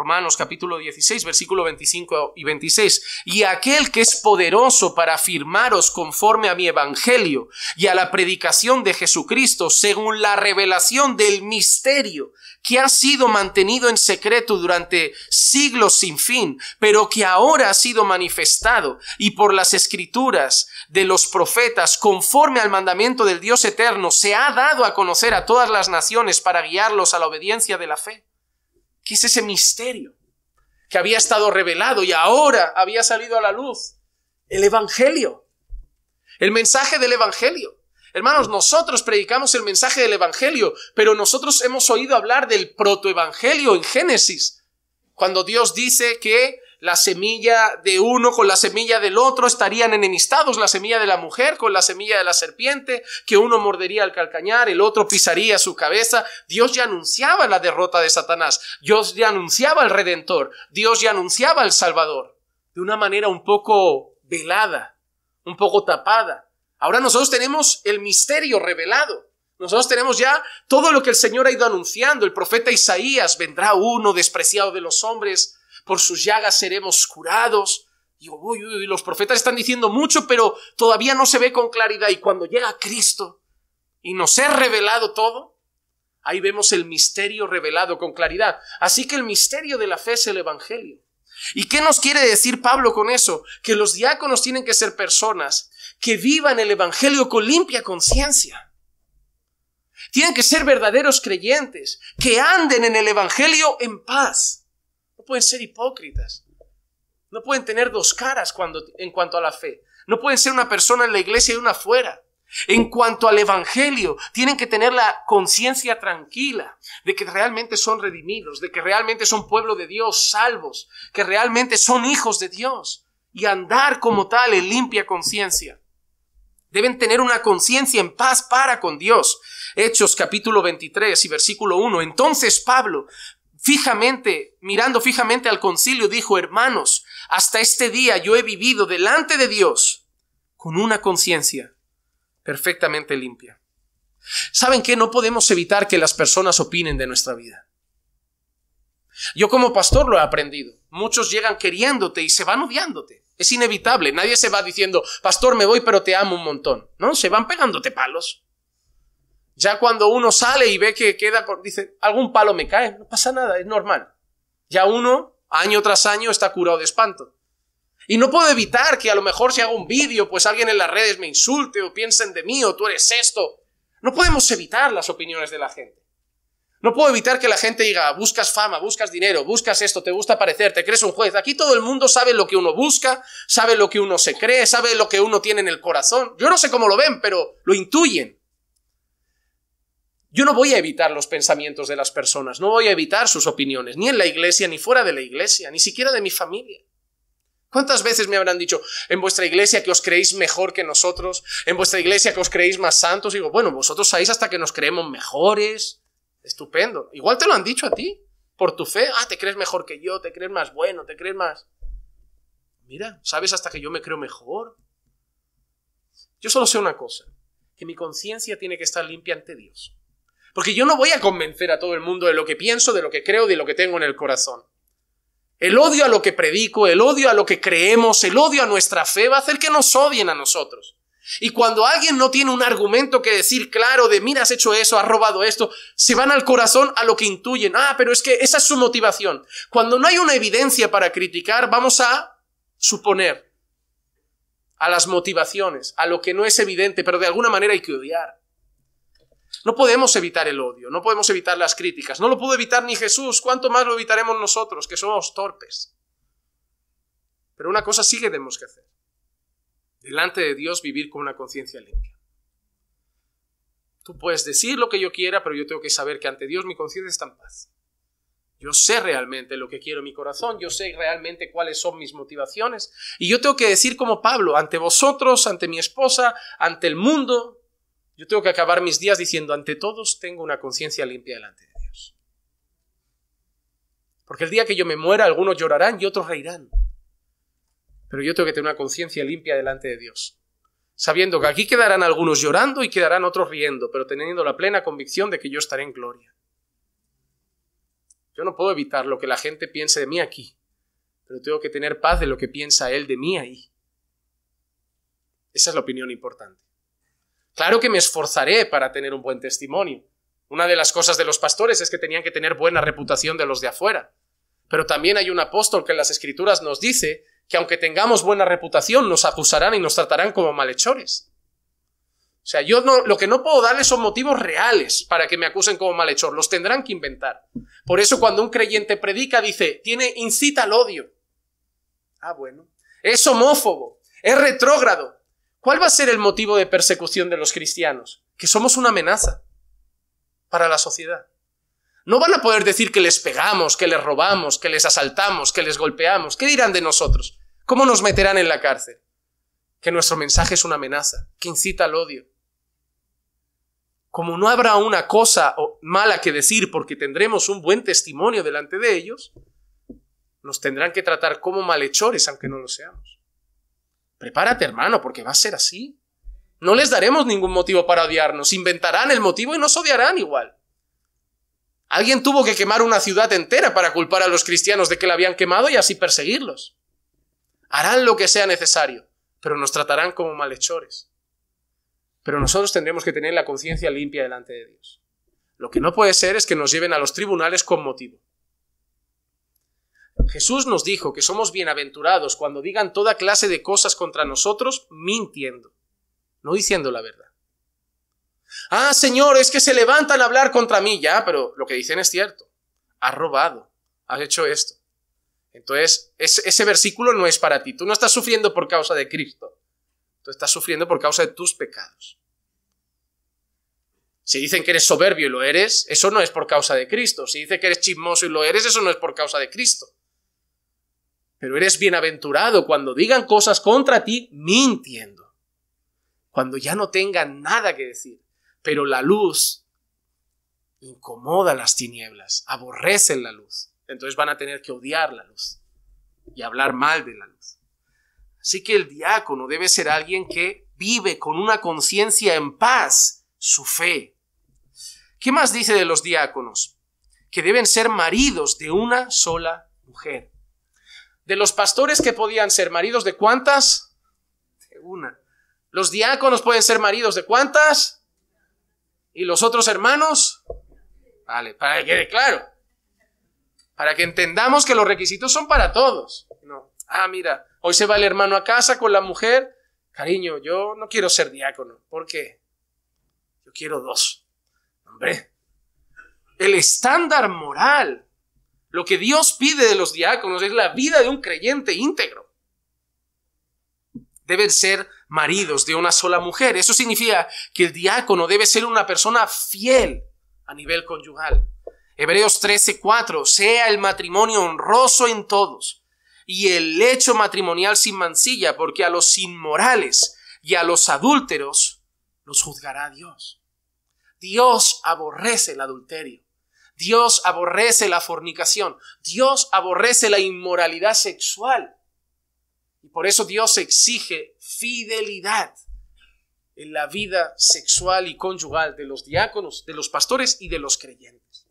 Romanos capítulo 16, versículo 25 y 26. Y aquel que es poderoso para afirmaros conforme a mi evangelio y a la predicación de Jesucristo, según la revelación del misterio que ha sido mantenido en secreto durante siglos sin fin, pero que ahora ha sido manifestado y por las escrituras de los profetas, conforme al mandamiento del Dios eterno, se ha dado a conocer a todas las naciones para guiarlos a la obediencia de la fe ¿Qué es ese misterio? que había estado revelado y ahora había salido a la luz. El Evangelio. El mensaje del Evangelio. Hermanos, nosotros predicamos el mensaje del Evangelio, pero nosotros hemos oído hablar del protoevangelio en Génesis, cuando Dios dice que la semilla de uno con la semilla del otro estarían enemistados, la semilla de la mujer con la semilla de la serpiente, que uno mordería al calcañar, el otro pisaría su cabeza. Dios ya anunciaba la derrota de Satanás, Dios ya anunciaba al Redentor, Dios ya anunciaba al Salvador, de una manera un poco velada, un poco tapada. Ahora nosotros tenemos el misterio revelado. Nosotros tenemos ya todo lo que el Señor ha ido anunciando. El profeta Isaías, vendrá uno despreciado de los hombres, por sus llagas seremos curados. Y los profetas están diciendo mucho, pero todavía no se ve con claridad. Y cuando llega Cristo y nos es revelado todo, ahí vemos el misterio revelado con claridad. Así que el misterio de la fe es el Evangelio. ¿Y qué nos quiere decir Pablo con eso? Que los diáconos tienen que ser personas que vivan el Evangelio con limpia conciencia. Tienen que ser verdaderos creyentes, que anden en el Evangelio en paz pueden ser hipócritas. No pueden tener dos caras cuando, en cuanto a la fe. No pueden ser una persona en la iglesia y una fuera. En cuanto al Evangelio, tienen que tener la conciencia tranquila de que realmente son redimidos, de que realmente son pueblo de Dios, salvos, que realmente son hijos de Dios y andar como tal en limpia conciencia. Deben tener una conciencia en paz para con Dios. Hechos capítulo 23 y versículo 1. Entonces Pablo, fijamente, mirando fijamente al concilio, dijo, hermanos, hasta este día yo he vivido delante de Dios con una conciencia perfectamente limpia. ¿Saben que No podemos evitar que las personas opinen de nuestra vida. Yo como pastor lo he aprendido. Muchos llegan queriéndote y se van odiándote. Es inevitable. Nadie se va diciendo, pastor, me voy, pero te amo un montón. No, se van pegándote palos. Ya cuando uno sale y ve que queda, dice, algún palo me cae, no pasa nada, es normal. Ya uno, año tras año, está curado de espanto. Y no puedo evitar que a lo mejor si hago un vídeo, pues alguien en las redes me insulte o piensen de mí o tú eres esto. No podemos evitar las opiniones de la gente. No puedo evitar que la gente diga, buscas fama, buscas dinero, buscas esto, te gusta parecer, te crees un juez. Aquí todo el mundo sabe lo que uno busca, sabe lo que uno se cree, sabe lo que uno tiene en el corazón. Yo no sé cómo lo ven, pero lo intuyen. Yo no voy a evitar los pensamientos de las personas, no voy a evitar sus opiniones, ni en la iglesia, ni fuera de la iglesia, ni siquiera de mi familia. ¿Cuántas veces me habrán dicho en vuestra iglesia que os creéis mejor que nosotros? ¿En vuestra iglesia que os creéis más santos? Y digo, bueno, vosotros sabéis hasta que nos creemos mejores. Estupendo. Igual te lo han dicho a ti, por tu fe. Ah, te crees mejor que yo, te crees más bueno, te crees más... Mira, ¿sabes hasta que yo me creo mejor? Yo solo sé una cosa, que mi conciencia tiene que estar limpia ante Dios. Porque yo no voy a convencer a todo el mundo de lo que pienso, de lo que creo, de lo que tengo en el corazón. El odio a lo que predico, el odio a lo que creemos, el odio a nuestra fe va a hacer que nos odien a nosotros. Y cuando alguien no tiene un argumento que decir claro de mira, has hecho eso, has robado esto, se van al corazón a lo que intuyen. Ah, pero es que esa es su motivación. Cuando no hay una evidencia para criticar, vamos a suponer a las motivaciones, a lo que no es evidente, pero de alguna manera hay que odiar. No podemos evitar el odio, no podemos evitar las críticas. No lo pudo evitar ni Jesús, cuánto más lo evitaremos nosotros, que somos torpes. Pero una cosa sí que tenemos que hacer. Delante de Dios vivir con una conciencia limpia. Tú puedes decir lo que yo quiera, pero yo tengo que saber que ante Dios mi conciencia está en paz. Yo sé realmente lo que quiero en mi corazón, yo sé realmente cuáles son mis motivaciones. Y yo tengo que decir como Pablo, ante vosotros, ante mi esposa, ante el mundo, yo tengo que acabar mis días diciendo, ante todos tengo una conciencia limpia delante de Dios. Porque el día que yo me muera, algunos llorarán y otros reirán. Pero yo tengo que tener una conciencia limpia delante de Dios. Sabiendo que aquí quedarán algunos llorando y quedarán otros riendo, pero teniendo la plena convicción de que yo estaré en gloria. Yo no puedo evitar lo que la gente piense de mí aquí, pero tengo que tener paz de lo que piensa él de mí ahí. Esa es la opinión importante. Claro que me esforzaré para tener un buen testimonio. Una de las cosas de los pastores es que tenían que tener buena reputación de los de afuera. Pero también hay un apóstol que en las escrituras nos dice que aunque tengamos buena reputación, nos acusarán y nos tratarán como malhechores. O sea, yo no, lo que no puedo darles son motivos reales para que me acusen como malhechor, los tendrán que inventar. Por eso cuando un creyente predica dice, tiene incita al odio. Ah, bueno, es homófobo, es retrógrado, ¿Cuál va a ser el motivo de persecución de los cristianos? Que somos una amenaza para la sociedad. No van a poder decir que les pegamos, que les robamos, que les asaltamos, que les golpeamos. ¿Qué dirán de nosotros? ¿Cómo nos meterán en la cárcel? Que nuestro mensaje es una amenaza, que incita al odio. Como no habrá una cosa mala que decir porque tendremos un buen testimonio delante de ellos, nos tendrán que tratar como malhechores aunque no lo seamos. Prepárate, hermano, porque va a ser así. No les daremos ningún motivo para odiarnos. Inventarán el motivo y nos odiarán igual. Alguien tuvo que quemar una ciudad entera para culpar a los cristianos de que la habían quemado y así perseguirlos. Harán lo que sea necesario, pero nos tratarán como malhechores. Pero nosotros tendremos que tener la conciencia limpia delante de Dios. Lo que no puede ser es que nos lleven a los tribunales con motivo. Jesús nos dijo que somos bienaventurados cuando digan toda clase de cosas contra nosotros mintiendo, no diciendo la verdad. Ah, Señor, es que se levantan a hablar contra mí ya, pero lo que dicen es cierto. Has robado, has hecho esto. Entonces, ese versículo no es para ti. Tú no estás sufriendo por causa de Cristo. Tú estás sufriendo por causa de tus pecados. Si dicen que eres soberbio y lo eres, eso no es por causa de Cristo. Si dicen que eres chismoso y lo eres, eso no es por causa de Cristo. Pero eres bienaventurado cuando digan cosas contra ti mintiendo. Cuando ya no tengan nada que decir. Pero la luz incomoda las tinieblas, aborrecen la luz. Entonces van a tener que odiar la luz y hablar mal de la luz. Así que el diácono debe ser alguien que vive con una conciencia en paz su fe. ¿Qué más dice de los diáconos? Que deben ser maridos de una sola mujer. De los pastores que podían ser maridos de cuántas? De una. Los diáconos pueden ser maridos de cuántas? ¿Y los otros hermanos? Vale, para que quede claro. Para que entendamos que los requisitos son para todos. No. Ah, mira, hoy se va el hermano a casa con la mujer. Cariño, yo no quiero ser diácono. ¿Por qué? Yo quiero dos. Hombre, el estándar moral lo que Dios pide de los diáconos es la vida de un creyente íntegro. Deben ser maridos de una sola mujer. Eso significa que el diácono debe ser una persona fiel a nivel conyugal. Hebreos 13:4, sea el matrimonio honroso en todos y el lecho matrimonial sin mancilla, porque a los inmorales y a los adúlteros los juzgará Dios. Dios aborrece el adulterio. Dios aborrece la fornicación, Dios aborrece la inmoralidad sexual. Y por eso Dios exige fidelidad en la vida sexual y conyugal de los diáconos, de los pastores y de los creyentes.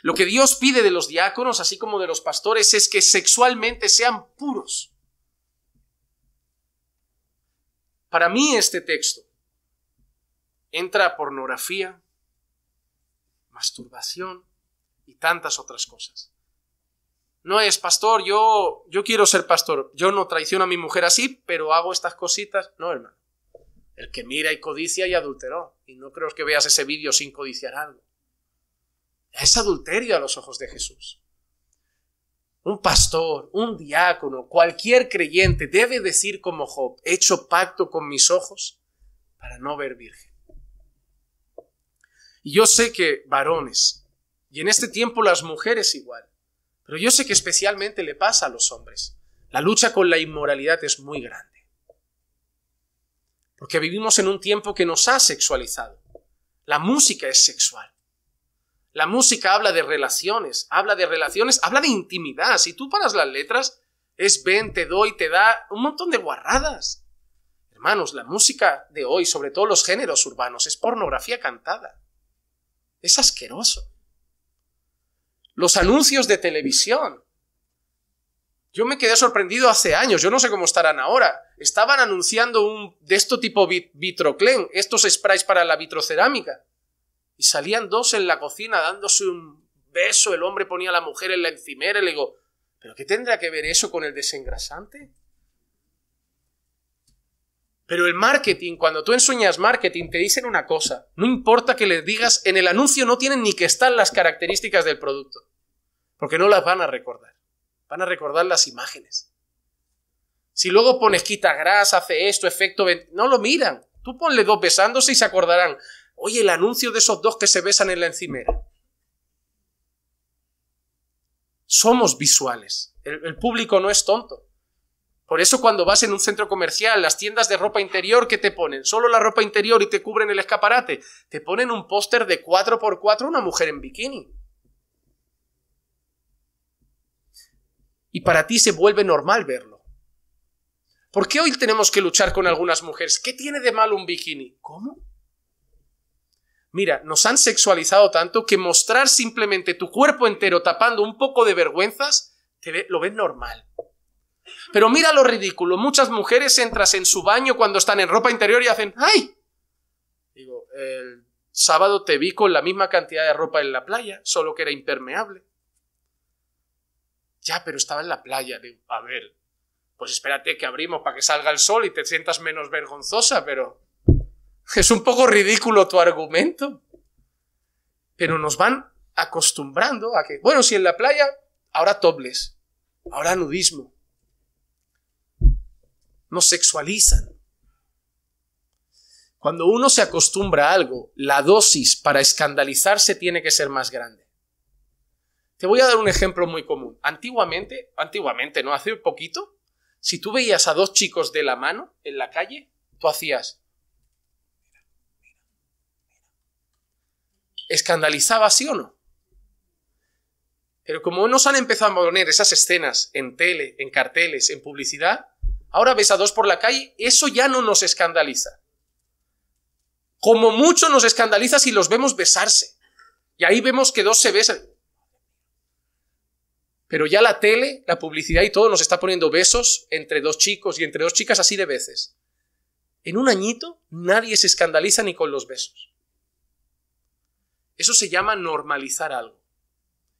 Lo que Dios pide de los diáconos, así como de los pastores, es que sexualmente sean puros. Para mí este texto entra pornografía, masturbación y tantas otras cosas. No es, pastor, yo, yo quiero ser pastor, yo no traiciono a mi mujer así, pero hago estas cositas. No, hermano. El que mira y codicia y adulteró. Y no creo que veas ese vídeo sin codiciar algo. Es adulterio a los ojos de Jesús. Un pastor, un diácono, cualquier creyente debe decir como Job, he hecho pacto con mis ojos para no ver virgen. Y yo sé que varones, y en este tiempo las mujeres igual, pero yo sé que especialmente le pasa a los hombres. La lucha con la inmoralidad es muy grande. Porque vivimos en un tiempo que nos ha sexualizado. La música es sexual. La música habla de relaciones, habla de relaciones, habla de intimidad. Si tú paras las letras, es ven, te doy, te da, un montón de guarradas. Hermanos, la música de hoy, sobre todo los géneros urbanos, es pornografía cantada. Es asqueroso. Los anuncios de televisión. Yo me quedé sorprendido hace años, yo no sé cómo estarán ahora. Estaban anunciando un de esto tipo vitroclen, estos sprays para la vitrocerámica. Y salían dos en la cocina dándose un beso, el hombre ponía a la mujer en la encimera y le digo, ¿pero qué tendrá que ver eso con el desengrasante? Pero el marketing, cuando tú ensueñas marketing, te dicen una cosa. No importa que les digas, en el anuncio no tienen ni que estar las características del producto. Porque no las van a recordar. Van a recordar las imágenes. Si luego pones quita grasa, hace esto, efecto... No lo miran. Tú ponle dos besándose y se acordarán. Oye, el anuncio de esos dos que se besan en la encimera. Somos visuales. el público no es tonto. Por eso cuando vas en un centro comercial, las tiendas de ropa interior que te ponen, solo la ropa interior y te cubren el escaparate, te ponen un póster de 4x4 una mujer en bikini. Y para ti se vuelve normal verlo. ¿Por qué hoy tenemos que luchar con algunas mujeres? ¿Qué tiene de malo un bikini? ¿Cómo? Mira, nos han sexualizado tanto que mostrar simplemente tu cuerpo entero tapando un poco de vergüenzas, te lo ves normal. Pero mira lo ridículo. Muchas mujeres entras en su baño cuando están en ropa interior y hacen ¡ay! Digo, el sábado te vi con la misma cantidad de ropa en la playa, solo que era impermeable. Ya, pero estaba en la playa. Digo, a ver, pues espérate que abrimos para que salga el sol y te sientas menos vergonzosa, pero es un poco ridículo tu argumento. Pero nos van acostumbrando a que, bueno, si en la playa, ahora tobles, ahora nudismo, no sexualizan. Cuando uno se acostumbra a algo, la dosis para escandalizarse tiene que ser más grande. Te voy a dar un ejemplo muy común. Antiguamente, antiguamente, ¿no? Hace un poquito, si tú veías a dos chicos de la mano en la calle, tú hacías... ¿Escandalizaba sí o no? Pero como nos han empezado a poner esas escenas en tele, en carteles, en publicidad, ahora ves a dos por la calle, eso ya no nos escandaliza. Como mucho nos escandaliza si los vemos besarse. Y ahí vemos que dos se besan. Pero ya la tele, la publicidad y todo nos está poniendo besos entre dos chicos y entre dos chicas así de veces. En un añito nadie se escandaliza ni con los besos. Eso se llama normalizar algo.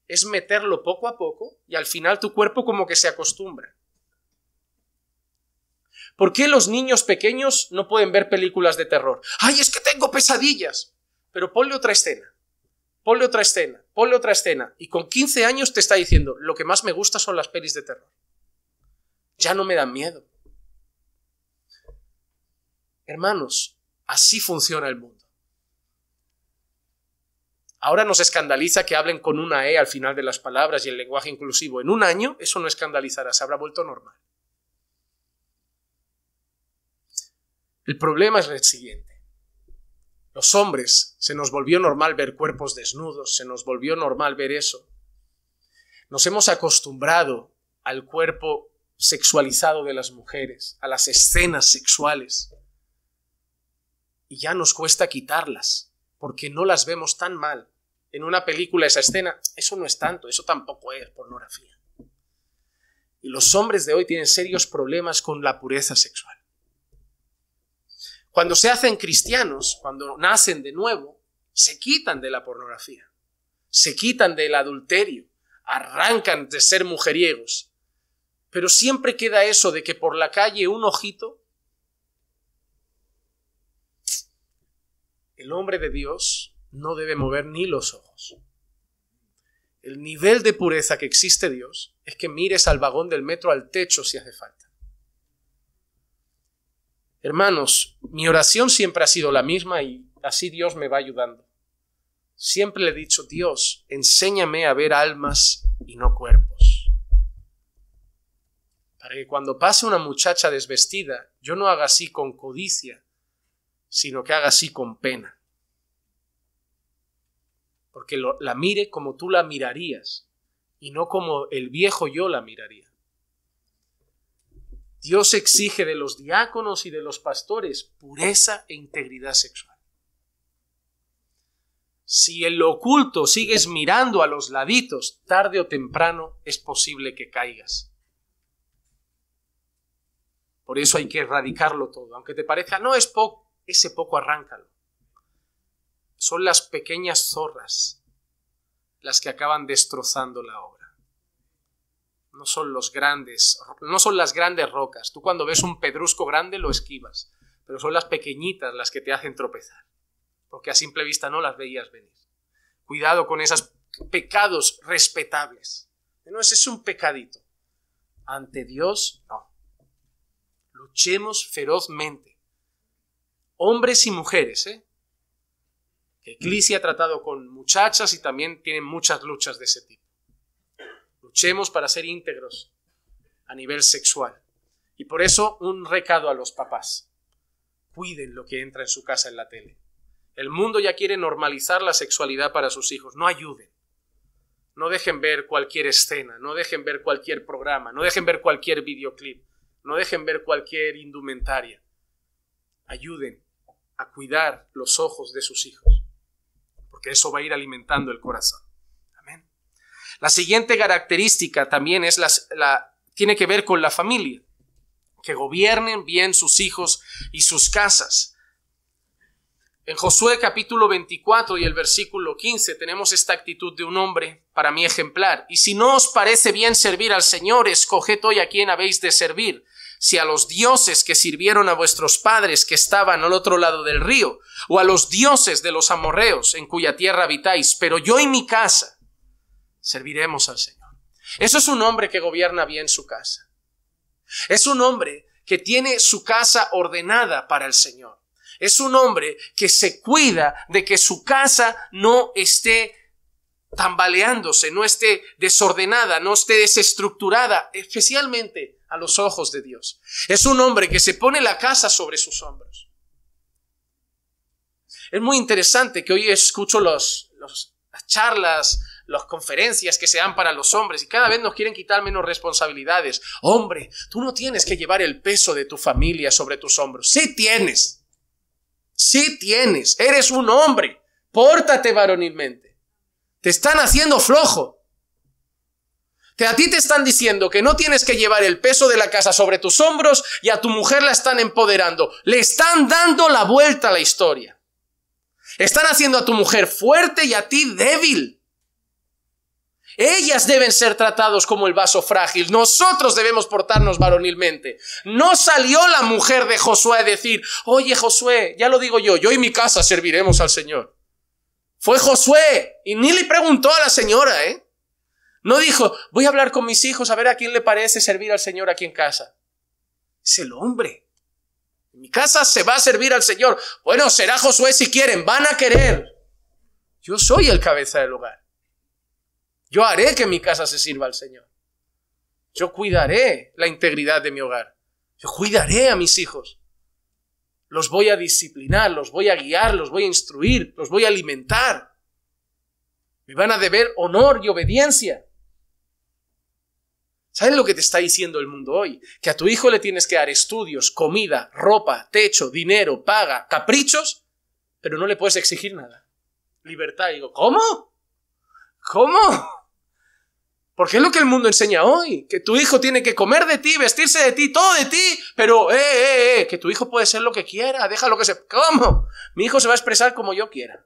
Es meterlo poco a poco y al final tu cuerpo como que se acostumbra. ¿Por qué los niños pequeños no pueden ver películas de terror? ¡Ay, es que tengo pesadillas! Pero ponle otra escena, ponle otra escena, ponle otra escena. Y con 15 años te está diciendo, lo que más me gusta son las pelis de terror. Ya no me dan miedo. Hermanos, así funciona el mundo. Ahora nos escandaliza que hablen con una E al final de las palabras y el lenguaje inclusivo. En un año eso no escandalizará, se habrá vuelto normal. El problema es el siguiente. Los hombres se nos volvió normal ver cuerpos desnudos, se nos volvió normal ver eso. Nos hemos acostumbrado al cuerpo sexualizado de las mujeres, a las escenas sexuales. Y ya nos cuesta quitarlas, porque no las vemos tan mal. En una película esa escena, eso no es tanto, eso tampoco es pornografía. Y los hombres de hoy tienen serios problemas con la pureza sexual. Cuando se hacen cristianos, cuando nacen de nuevo, se quitan de la pornografía, se quitan del adulterio, arrancan de ser mujeriegos. Pero siempre queda eso de que por la calle un ojito, el hombre de Dios no debe mover ni los ojos. El nivel de pureza que existe Dios es que mires al vagón del metro al techo si hace falta. Hermanos, mi oración siempre ha sido la misma y así Dios me va ayudando. Siempre le he dicho, Dios, enséñame a ver almas y no cuerpos. Para que cuando pase una muchacha desvestida, yo no haga así con codicia, sino que haga así con pena. Porque la mire como tú la mirarías y no como el viejo yo la miraría. Dios exige de los diáconos y de los pastores pureza e integridad sexual. Si en lo oculto sigues mirando a los laditos, tarde o temprano es posible que caigas. Por eso hay que erradicarlo todo. Aunque te parezca, no es poco, ese poco arráncalo. Son las pequeñas zorras las que acaban destrozando la obra no son los grandes, no son las grandes rocas. Tú cuando ves un pedrusco grande lo esquivas, pero son las pequeñitas las que te hacen tropezar, porque a simple vista no las veías venir. Cuidado con esos pecados respetables. No, ese es un pecadito. Ante Dios, no. Luchemos ferozmente. Hombres y mujeres, ¿eh? Que ha tratado con muchachas y también tienen muchas luchas de ese tipo Luchemos para ser íntegros a nivel sexual. Y por eso un recado a los papás. Cuiden lo que entra en su casa en la tele. El mundo ya quiere normalizar la sexualidad para sus hijos. No ayuden. No dejen ver cualquier escena, no dejen ver cualquier programa, no dejen ver cualquier videoclip, no dejen ver cualquier indumentaria. Ayuden a cuidar los ojos de sus hijos, porque eso va a ir alimentando el corazón. La siguiente característica también es la, tiene que ver con la familia, que gobiernen bien sus hijos y sus casas. En Josué capítulo 24 y el versículo 15 tenemos esta actitud de un hombre para mí ejemplar. Y si no os parece bien servir al Señor, escoged hoy a quien habéis de servir si a los dioses que sirvieron a vuestros padres que estaban al otro lado del río, o a los dioses de los amorreos en cuya tierra habitáis, pero yo y mi casa serviremos al Señor. Eso es un hombre que gobierna bien su casa. Es un hombre que tiene su casa ordenada para el Señor. Es un hombre que se cuida de que su casa no esté tambaleándose, no esté desordenada, no esté desestructurada, especialmente a los ojos de Dios. Es un hombre que se pone la casa sobre sus hombros. Es muy interesante que hoy escucho las charlas, las conferencias que se dan para los hombres y cada vez nos quieren quitar menos responsabilidades. Hombre, tú no tienes que llevar el peso de tu familia sobre tus hombros. Sí tienes. Sí tienes. Eres un hombre. Pórtate varonilmente. Te están haciendo flojo. te a ti te están diciendo que no tienes que llevar el peso de la casa sobre tus hombros y a tu mujer la están empoderando. Le están dando la vuelta a la historia. Están haciendo a tu mujer fuerte y a ti débil. Ellas deben ser tratados como el vaso frágil. Nosotros debemos portarnos varonilmente. No salió la mujer de Josué a decir, oye Josué, ya lo digo yo, yo y mi casa serviremos al Señor. Fue Josué y ni le preguntó a la señora, ¿eh? No dijo, voy a hablar con mis hijos a ver a quién le parece servir al Señor aquí en casa. Es el hombre. En mi casa se va a servir al Señor. Bueno, será Josué si quieren, van a querer. Yo soy el cabeza del hogar. Yo haré que mi casa se sirva al Señor. Yo cuidaré la integridad de mi hogar. Yo cuidaré a mis hijos. Los voy a disciplinar, los voy a guiar, los voy a instruir, los voy a alimentar. Me van a deber honor y obediencia. ¿Sabes lo que te está diciendo el mundo hoy? Que a tu hijo le tienes que dar estudios, comida, ropa, techo, dinero, paga, caprichos, pero no le puedes exigir nada. Libertad. Y digo, ¿cómo? ¿Cómo? Porque es lo que el mundo enseña hoy, que tu hijo tiene que comer de ti, vestirse de ti, todo de ti, pero, eh, eh, eh, que tu hijo puede ser lo que quiera, lo que se... ¿Cómo? Mi hijo se va a expresar como yo quiera.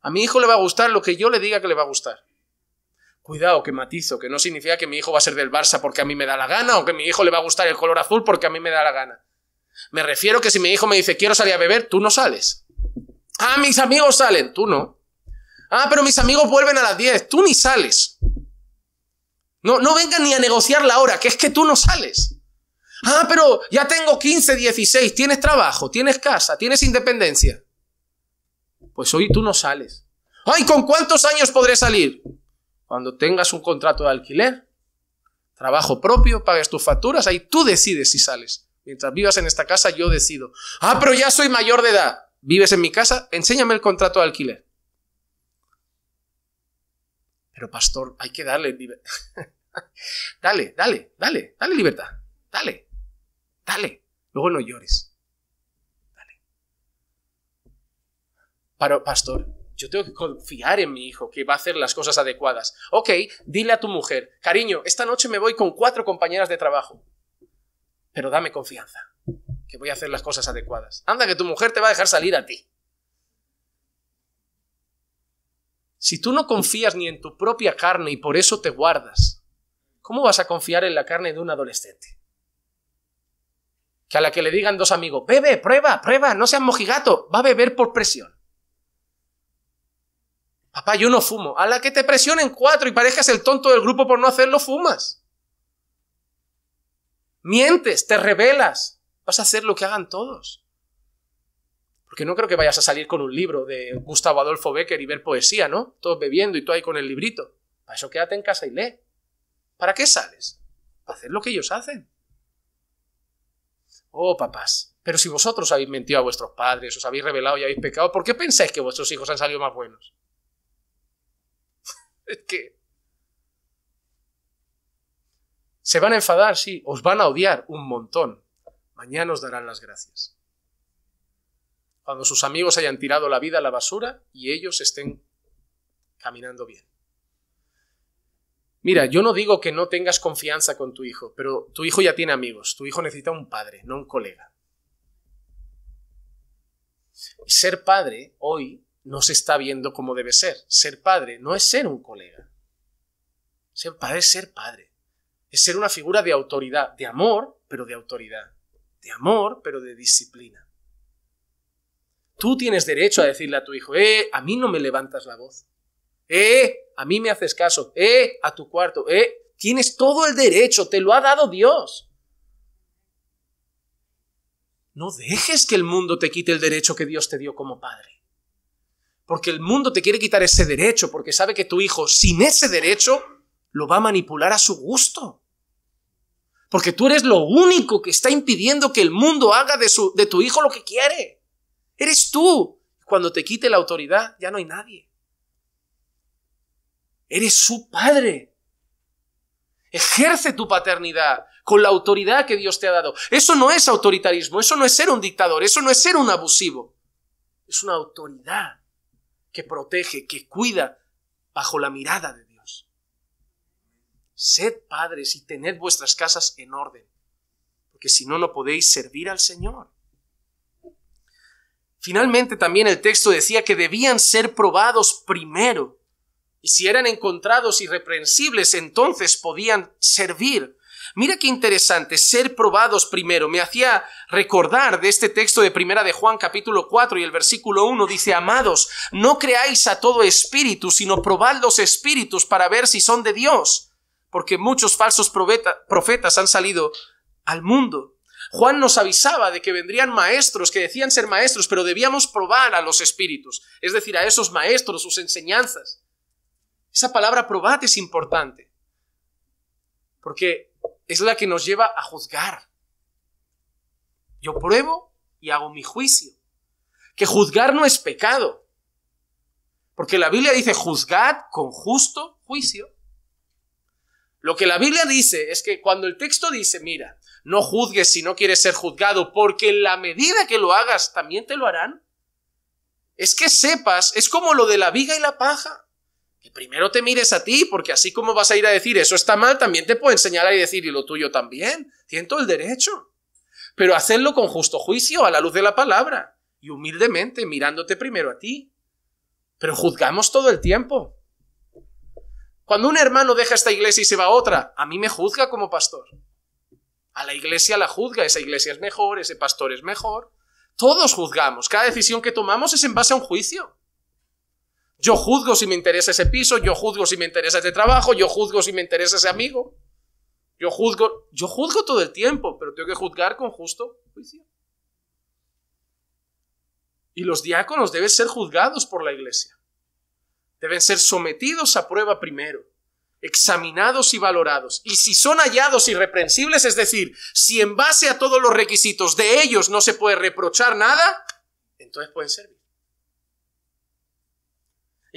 A mi hijo le va a gustar lo que yo le diga que le va a gustar. Cuidado, que matizo, que no significa que mi hijo va a ser del Barça porque a mí me da la gana o que mi hijo le va a gustar el color azul porque a mí me da la gana. Me refiero que si mi hijo me dice quiero salir a beber, tú no sales. Ah, mis amigos salen, tú no. Ah, pero mis amigos vuelven a las 10, tú ni sales. No, no venga ni a negociar la hora, que es que tú no sales. Ah, pero ya tengo 15, 16, tienes trabajo, tienes casa, tienes independencia. Pues hoy tú no sales. Ay, ¿con cuántos años podré salir? Cuando tengas un contrato de alquiler, trabajo propio, pagues tus facturas, ahí tú decides si sales. Mientras vivas en esta casa, yo decido. Ah, pero ya soy mayor de edad. ¿Vives en mi casa? Enséñame el contrato de alquiler. Pero pastor, hay que darle... dale, dale, dale, dale libertad. Dale, dale. Luego no llores. pastor, yo tengo que confiar en mi hijo que va a hacer las cosas adecuadas. Ok, dile a tu mujer, cariño, esta noche me voy con cuatro compañeras de trabajo. Pero dame confianza, que voy a hacer las cosas adecuadas. Anda, que tu mujer te va a dejar salir a ti. Si tú no confías ni en tu propia carne y por eso te guardas, ¿Cómo vas a confiar en la carne de un adolescente? Que a la que le digan dos amigos, bebe, prueba, prueba, no seas mojigato, va a beber por presión. Papá, yo no fumo. A la que te presionen cuatro y parezcas el tonto del grupo por no hacerlo, fumas. Mientes, te rebelas. Vas a hacer lo que hagan todos. Porque no creo que vayas a salir con un libro de Gustavo Adolfo Becker y ver poesía, ¿no? Todos bebiendo y tú ahí con el librito. Para eso quédate en casa y lee. ¿Para qué sales? Para hacer lo que ellos hacen. Oh, papás, pero si vosotros habéis mentido a vuestros padres, os habéis revelado y habéis pecado, ¿por qué pensáis que vuestros hijos han salido más buenos? es que... Se van a enfadar, sí, os van a odiar un montón. Mañana os darán las gracias. Cuando sus amigos hayan tirado la vida a la basura y ellos estén caminando bien. Mira, yo no digo que no tengas confianza con tu hijo, pero tu hijo ya tiene amigos, tu hijo necesita un padre, no un colega. Ser padre hoy no se está viendo como debe ser. Ser padre no es ser un colega. Ser padre es ser padre. Es ser una figura de autoridad, de amor, pero de autoridad. De amor, pero de disciplina. Tú tienes derecho a decirle a tu hijo, eh, a mí no me levantas la voz eh, a mí me haces caso, eh, a tu cuarto, eh, tienes todo el derecho, te lo ha dado Dios. No dejes que el mundo te quite el derecho que Dios te dio como padre. Porque el mundo te quiere quitar ese derecho, porque sabe que tu hijo sin ese derecho lo va a manipular a su gusto. Porque tú eres lo único que está impidiendo que el mundo haga de, su, de tu hijo lo que quiere. Eres tú. Cuando te quite la autoridad, ya no hay nadie. Eres su padre. Ejerce tu paternidad con la autoridad que Dios te ha dado. Eso no es autoritarismo, eso no es ser un dictador, eso no es ser un abusivo. Es una autoridad que protege, que cuida bajo la mirada de Dios. Sed padres y tened vuestras casas en orden, porque si no, no podéis servir al Señor. Finalmente, también el texto decía que debían ser probados primero y si eran encontrados irreprensibles, entonces podían servir. Mira qué interesante, ser probados primero. Me hacía recordar de este texto de Primera de Juan capítulo 4 y el versículo 1 dice, Amados, no creáis a todo espíritu, sino probad los espíritus para ver si son de Dios, porque muchos falsos profetas han salido al mundo. Juan nos avisaba de que vendrían maestros que decían ser maestros, pero debíamos probar a los espíritus, es decir, a esos maestros, sus enseñanzas. Esa palabra probad es importante, porque es la que nos lleva a juzgar. Yo pruebo y hago mi juicio. Que juzgar no es pecado, porque la Biblia dice juzgad con justo juicio. Lo que la Biblia dice es que cuando el texto dice, mira, no juzgues si no quieres ser juzgado, porque en la medida que lo hagas también te lo harán, es que sepas, es como lo de la viga y la paja primero te mires a ti, porque así como vas a ir a decir eso está mal, también te puedo enseñar a decir y lo tuyo también. Tienes todo el derecho. Pero hacerlo con justo juicio, a la luz de la palabra, y humildemente, mirándote primero a ti. Pero juzgamos todo el tiempo. Cuando un hermano deja esta iglesia y se va a otra, a mí me juzga como pastor. A la iglesia la juzga, esa iglesia es mejor, ese pastor es mejor. Todos juzgamos, cada decisión que tomamos es en base a un juicio. Yo juzgo si me interesa ese piso, yo juzgo si me interesa ese trabajo, yo juzgo si me interesa ese amigo. Yo juzgo, yo juzgo todo el tiempo, pero tengo que juzgar con justo juicio. Y los diáconos deben ser juzgados por la iglesia. Deben ser sometidos a prueba primero, examinados y valorados. Y si son hallados irreprensibles, es decir, si en base a todos los requisitos de ellos no se puede reprochar nada, entonces pueden servir.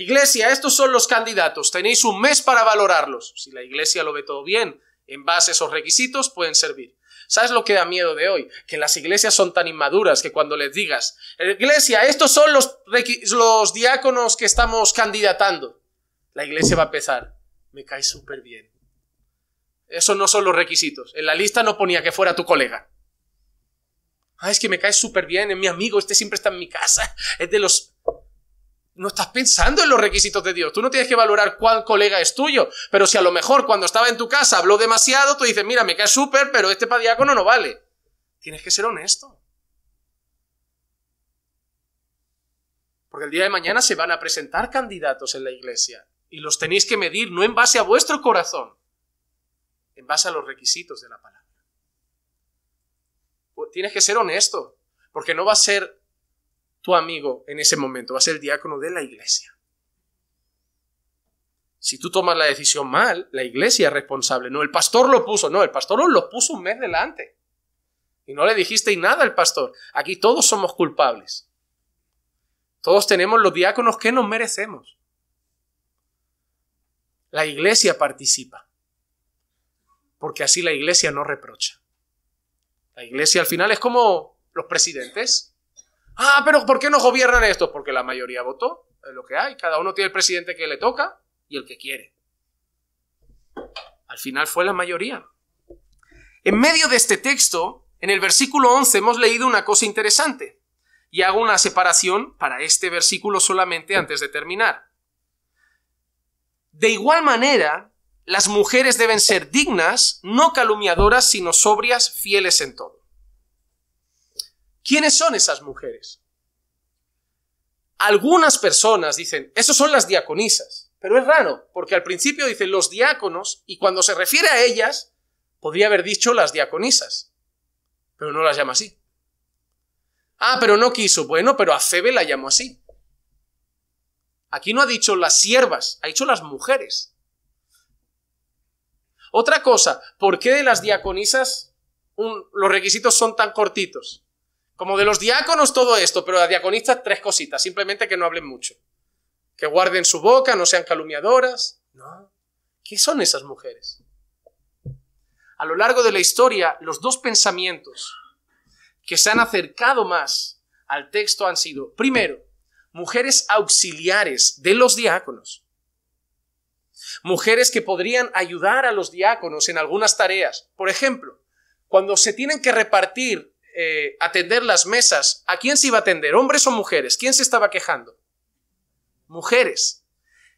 Iglesia, estos son los candidatos, tenéis un mes para valorarlos. Si la iglesia lo ve todo bien, en base a esos requisitos pueden servir. ¿Sabes lo que da miedo de hoy? Que las iglesias son tan inmaduras que cuando les digas, iglesia, estos son los, los diáconos que estamos candidatando, la iglesia va a empezar, me cae súper bien. Esos no son los requisitos. En la lista no ponía que fuera tu colega. Ah, es que me cae súper bien, es mi amigo, este siempre está en mi casa, es de los no estás pensando en los requisitos de Dios. Tú no tienes que valorar cuál colega es tuyo. Pero si a lo mejor cuando estaba en tu casa habló demasiado, tú dices, mira, me cae súper, pero este padiácono no vale. Tienes que ser honesto. Porque el día de mañana se van a presentar candidatos en la iglesia. Y los tenéis que medir no en base a vuestro corazón, en base a los requisitos de la palabra. Pues tienes que ser honesto. Porque no va a ser tu amigo en ese momento, va a ser el diácono de la iglesia. Si tú tomas la decisión mal, la iglesia es responsable. No, el pastor lo puso, no, el pastor lo puso un mes delante. Y no le dijiste nada al pastor. Aquí todos somos culpables. Todos tenemos los diáconos que nos merecemos. La iglesia participa. Porque así la iglesia no reprocha. La iglesia al final es como los presidentes. Ah, pero ¿por qué no gobiernan esto? Porque la mayoría votó, es lo que hay. Cada uno tiene el presidente que le toca y el que quiere. Al final fue la mayoría. En medio de este texto, en el versículo 11 hemos leído una cosa interesante y hago una separación para este versículo solamente antes de terminar. De igual manera, las mujeres deben ser dignas, no calumniadoras, sino sobrias, fieles en todo. ¿Quiénes son esas mujeres? Algunas personas dicen, esos son las diaconisas, pero es raro, porque al principio dicen los diáconos y cuando se refiere a ellas, podría haber dicho las diaconisas, pero no las llama así. Ah, pero no quiso, bueno, pero a Febe la llamó así. Aquí no ha dicho las siervas, ha dicho las mujeres. Otra cosa, ¿por qué de las diaconisas los requisitos son tan cortitos? Como de los diáconos todo esto, pero a diaconistas tres cositas, simplemente que no hablen mucho. Que guarden su boca, no sean calumniadoras. No. ¿Qué son esas mujeres? A lo largo de la historia, los dos pensamientos que se han acercado más al texto han sido, primero, mujeres auxiliares de los diáconos. Mujeres que podrían ayudar a los diáconos en algunas tareas. Por ejemplo, cuando se tienen que repartir eh, atender las mesas, ¿a quién se iba a atender? ¿Hombres o mujeres? ¿Quién se estaba quejando? Mujeres.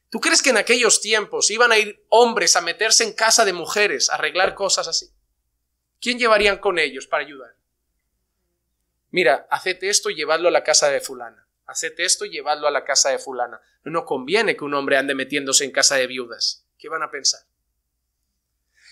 ¿Tú crees que en aquellos tiempos iban a ir hombres a meterse en casa de mujeres, a arreglar cosas así? ¿Quién llevarían con ellos para ayudar? Mira, haced esto y llevadlo a la casa de fulana. Haced esto y llevadlo a la casa de fulana. No conviene que un hombre ande metiéndose en casa de viudas. ¿Qué van a pensar?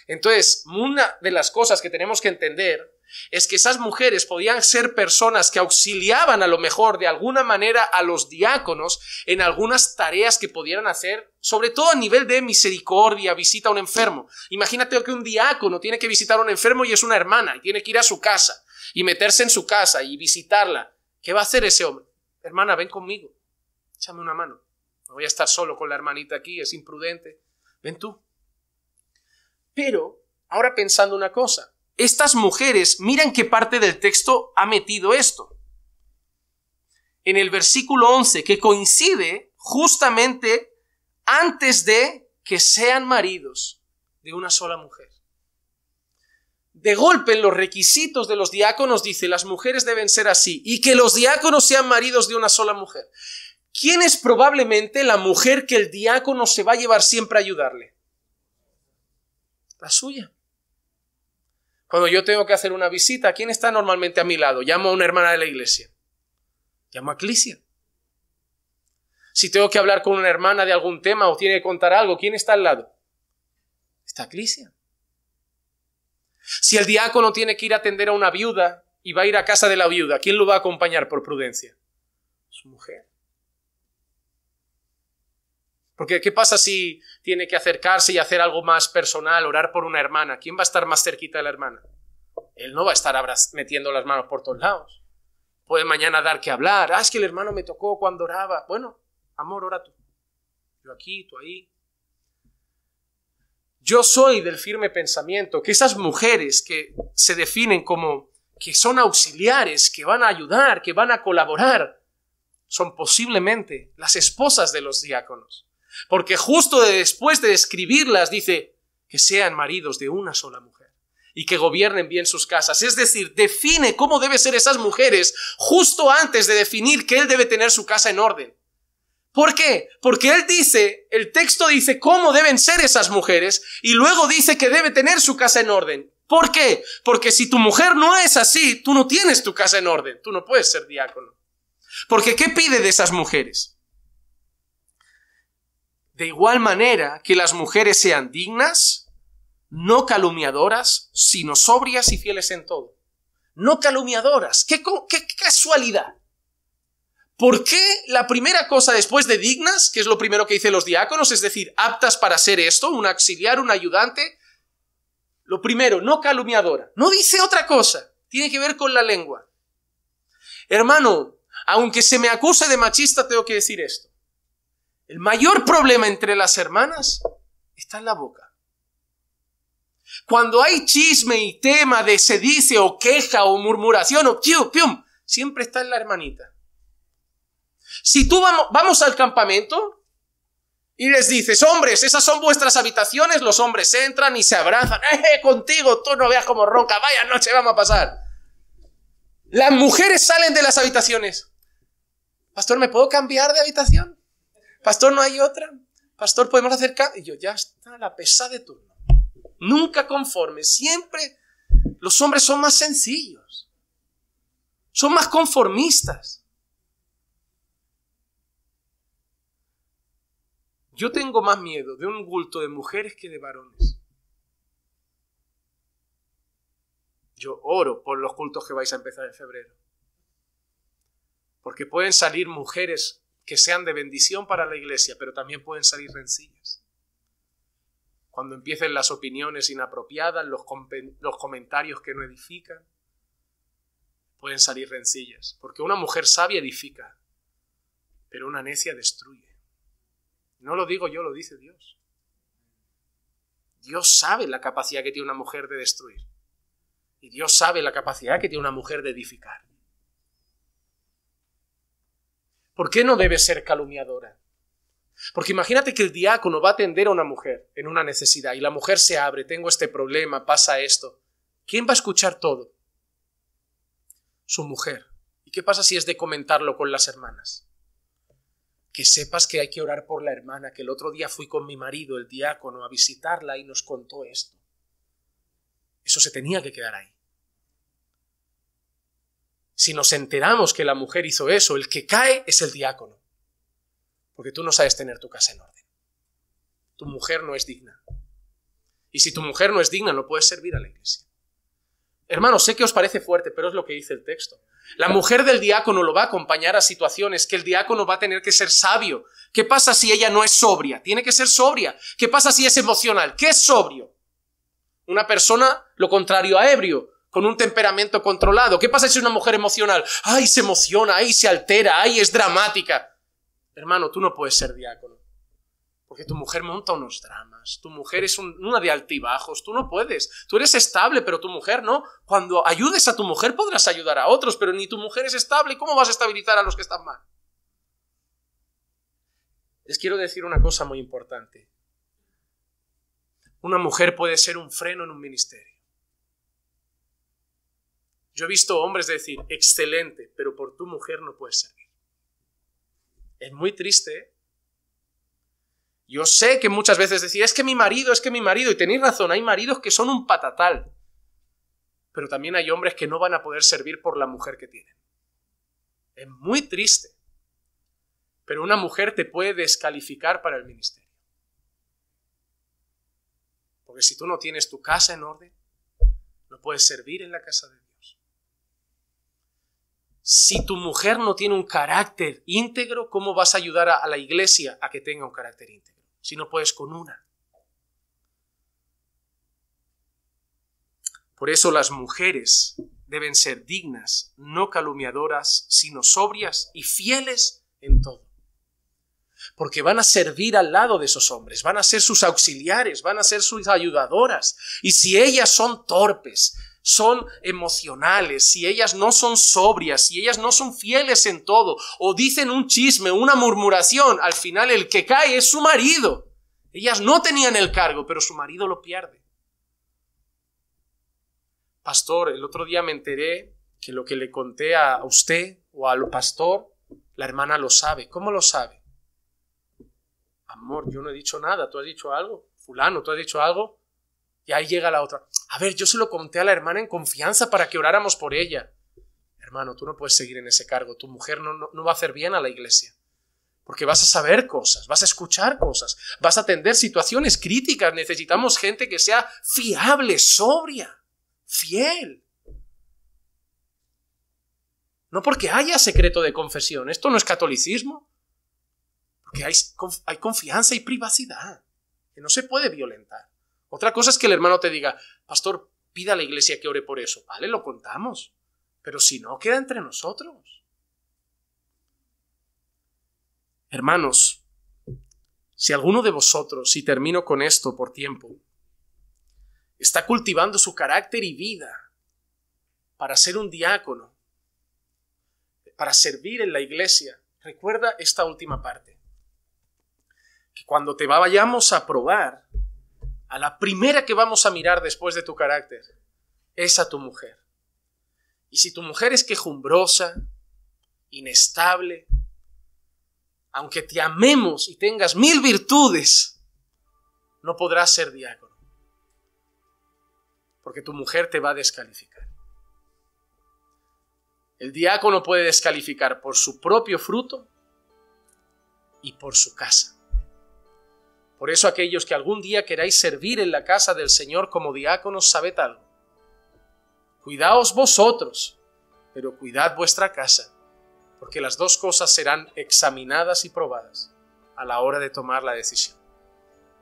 Entonces, una de las cosas que tenemos que entender es que esas mujeres podían ser personas que auxiliaban a lo mejor de alguna manera a los diáconos en algunas tareas que pudieran hacer, sobre todo a nivel de misericordia, visita a un enfermo. Imagínate que un diácono tiene que visitar a un enfermo y es una hermana, y tiene que ir a su casa y meterse en su casa y visitarla. ¿Qué va a hacer ese hombre? Hermana, ven conmigo, échame una mano. No voy a estar solo con la hermanita aquí, es imprudente. Ven tú. Pero, ahora pensando una cosa, estas mujeres, miren qué parte del texto ha metido esto. En el versículo 11, que coincide justamente antes de que sean maridos de una sola mujer. De golpe, en los requisitos de los diáconos dice, las mujeres deben ser así, y que los diáconos sean maridos de una sola mujer. ¿Quién es probablemente la mujer que el diácono se va a llevar siempre a ayudarle? La suya. Cuando yo tengo que hacer una visita, ¿quién está normalmente a mi lado? Llamo a una hermana de la iglesia. Llamo a Clicia. Si tengo que hablar con una hermana de algún tema o tiene que contar algo, ¿quién está al lado? Está Clicia. Si el diácono tiene que ir a atender a una viuda y va a ir a casa de la viuda, ¿quién lo va a acompañar por prudencia? Su mujer. Porque ¿qué pasa si tiene que acercarse y hacer algo más personal, orar por una hermana, ¿quién va a estar más cerquita de la hermana? Él no va a estar metiendo las manos por todos lados. Puede mañana dar que hablar. Ah, es que el hermano me tocó cuando oraba. Bueno, amor, ora tú. Yo aquí, tú ahí. Yo soy del firme pensamiento que esas mujeres que se definen como que son auxiliares, que van a ayudar, que van a colaborar, son posiblemente las esposas de los diáconos. Porque justo después de escribirlas dice que sean maridos de una sola mujer y que gobiernen bien sus casas. Es decir, define cómo deben ser esas mujeres justo antes de definir que él debe tener su casa en orden. ¿Por qué? Porque él dice, el texto dice cómo deben ser esas mujeres y luego dice que debe tener su casa en orden. ¿Por qué? Porque si tu mujer no es así, tú no tienes tu casa en orden, tú no puedes ser diácono. Porque ¿qué pide de esas mujeres? De igual manera que las mujeres sean dignas, no calumniadoras, sino sobrias y fieles en todo. No calumniadoras. ¿Qué, casualidad? ¿Por qué la primera cosa después de dignas, que es lo primero que dicen los diáconos, es decir, aptas para ser esto, un auxiliar, un ayudante? Lo primero, no calumniadora. No dice otra cosa. Tiene que ver con la lengua. Hermano, aunque se me acuse de machista, tengo que decir esto. El mayor problema entre las hermanas está en la boca. Cuando hay chisme y tema de se dice o queja o murmuración o pium, siempre está en la hermanita. Si tú vamos, vamos al campamento y les dices, hombres, esas son vuestras habitaciones, los hombres entran y se abrazan, eh, eh, contigo! Tú no veas como ronca, vaya noche vamos a pasar. Las mujeres salen de las habitaciones. Pastor, ¿me puedo cambiar de habitación? Pastor, no hay otra. Pastor, podemos acercar. Y yo, ya está, la pesada de turno. Nunca conforme. Siempre los hombres son más sencillos. Son más conformistas. Yo tengo más miedo de un culto de mujeres que de varones. Yo oro por los cultos que vais a empezar en febrero. Porque pueden salir mujeres que sean de bendición para la iglesia, pero también pueden salir rencillas. Cuando empiecen las opiniones inapropiadas, los, comentarios que no edifican, pueden salir rencillas. Porque una mujer sabia edifica, pero una necia destruye. No lo digo yo, lo dice Dios. Dios sabe la capacidad que tiene una mujer de destruir. Y Dios sabe la capacidad que tiene una mujer de edificar. ¿Por qué no debe ser calumniadora? Porque imagínate que el diácono va a atender a una mujer en una necesidad y la mujer se abre, tengo este problema, pasa esto. ¿Quién va a escuchar todo? Su mujer. ¿Y qué pasa si es de comentarlo con las hermanas? Que sepas que hay que orar por la hermana, que el otro día fui con mi marido, el diácono, a visitarla y nos contó esto. Eso se tenía que quedar ahí si nos enteramos que la mujer hizo eso, el que cae es el diácono. Porque tú no sabes tener tu casa en orden. Tu mujer no es digna. Y si tu mujer no es digna, no puedes servir a la iglesia. Hermanos, sé que os parece fuerte, pero es lo que dice el texto. La mujer del diácono lo va a acompañar a situaciones que el diácono va a tener que ser sabio. ¿Qué pasa si ella no es sobria? Tiene que ser sobria. ¿Qué pasa si es emocional? ¿Qué es sobrio? Una persona, lo contrario a ebrio, con un temperamento controlado. ¿Qué pasa si es una mujer emocional? ¡Ay, se emociona! ¡Ay, se altera! ¡Ay, es dramática! Hermano, tú no puedes ser diácono. Porque tu mujer monta unos dramas, tu mujer es una de altibajos, tú no puedes. Tú eres estable, pero tu mujer no. Cuando ayudes a tu mujer podrás ayudar a otros, pero ni tu mujer es estable. ¿Cómo vas a estabilizar a los que están mal? Les quiero decir una cosa muy importante. Una mujer puede ser un freno en un ministerio. Yo he visto hombres decir, excelente, pero por tu mujer no puedes servir. Es muy triste. ¿eh? Yo sé que muchas veces decir, es que mi marido, es que mi marido, y tenéis razón, hay maridos que son un patatal, pero también hay hombres que no van a poder servir por la mujer que tienen. Es muy triste, pero una mujer te puede descalificar para el ministerio. Porque si tú no tienes tu casa en orden, no puedes servir en la casa de Dios. Si tu mujer no tiene un carácter íntegro, ¿cómo vas a ayudar a, la iglesia a que tenga un carácter íntegro? Si no puedes con una. Por eso las mujeres deben ser dignas, no calumniadoras, sino sobrias y fieles en todo. Porque van a servir al lado de esos hombres, van a ser sus auxiliares, van a ser sus ayudadoras. Y si ellas son torpes, son emocionales, si ellas no son sobrias, si ellas no son fieles en todo, o dicen un chisme, una murmuración, al final el que cae es su marido. Ellas no tenían el cargo, pero su marido lo pierde. Pastor, el otro día me enteré que lo que le conté a usted o al pastor, la hermana lo sabe. ¿Cómo lo sabe? Amor, yo no he dicho nada, tú has dicho algo. Fulano, tú has dicho algo. Y ahí llega la otra. A ver, yo se lo conté a la hermana en confianza para que oráramos por ella. Hermano, tú no puedes seguir en ese cargo. Tu mujer no, va a hacer bien a la iglesia. Porque vas a saber cosas, vas a escuchar cosas, vas a atender situaciones críticas. Necesitamos gente que sea fiable, sobria, fiel. No porque haya secreto de confesión. Esto no es catolicismo. Porque hay, hay confianza y privacidad que no se puede violentar. Otra cosa es que el hermano te diga, Pastor, pida a la iglesia que ore por eso. Vale, lo contamos. Pero si no, queda entre nosotros. Hermanos, si alguno de vosotros, y termino con esto por tiempo, está cultivando su carácter y vida para ser un diácono, para servir en la iglesia, recuerda esta última parte, que cuando te vayamos a probar, a la primera que vamos a mirar después de tu carácter, es a tu mujer. Y si tu mujer es quejumbrosa, inestable, aunque te amemos y tengas mil virtudes, no podrás ser diácono, porque tu mujer te va a descalificar. El diácono puede descalificar por su propio fruto y por su casa. Por eso aquellos que algún día queráis servir en la casa del Señor como diáconos, sabed algo. Cuidaos vosotros, pero cuidad vuestra casa, porque las dos cosas serán examinadas y probadas a la hora de tomar la decisión.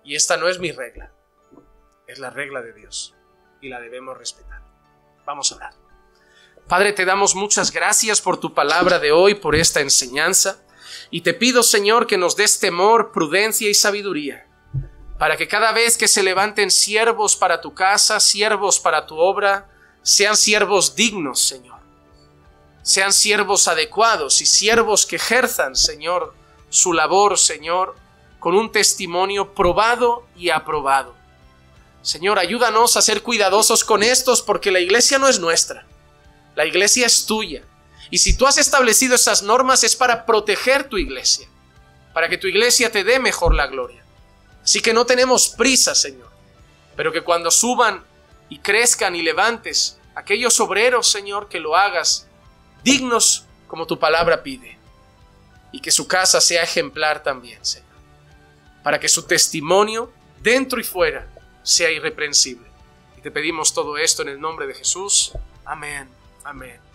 Y esta no es mi regla, es la regla de Dios y la debemos respetar. Vamos a hablar. Padre, te damos muchas gracias por tu palabra de hoy, por esta enseñanza, y te pido, Señor, que nos des temor, prudencia y sabiduría para que cada vez que se levanten siervos para tu casa, siervos para tu obra, sean siervos dignos, Señor. Sean siervos adecuados y siervos que ejerzan, Señor, su labor, Señor, con un testimonio probado y aprobado. Señor, ayúdanos a ser cuidadosos con estos porque la iglesia no es nuestra, la iglesia es tuya. Y si tú has establecido esas normas es para proteger tu iglesia, para que tu iglesia te dé mejor la gloria. Así que no tenemos prisa, Señor, pero que cuando suban y crezcan y levantes aquellos obreros, Señor, que lo hagas dignos como tu palabra pide, y que su casa sea ejemplar también, Señor, para que su testimonio, dentro y fuera, sea irreprensible. Y te pedimos todo esto en el nombre de Jesús. Amén, amén.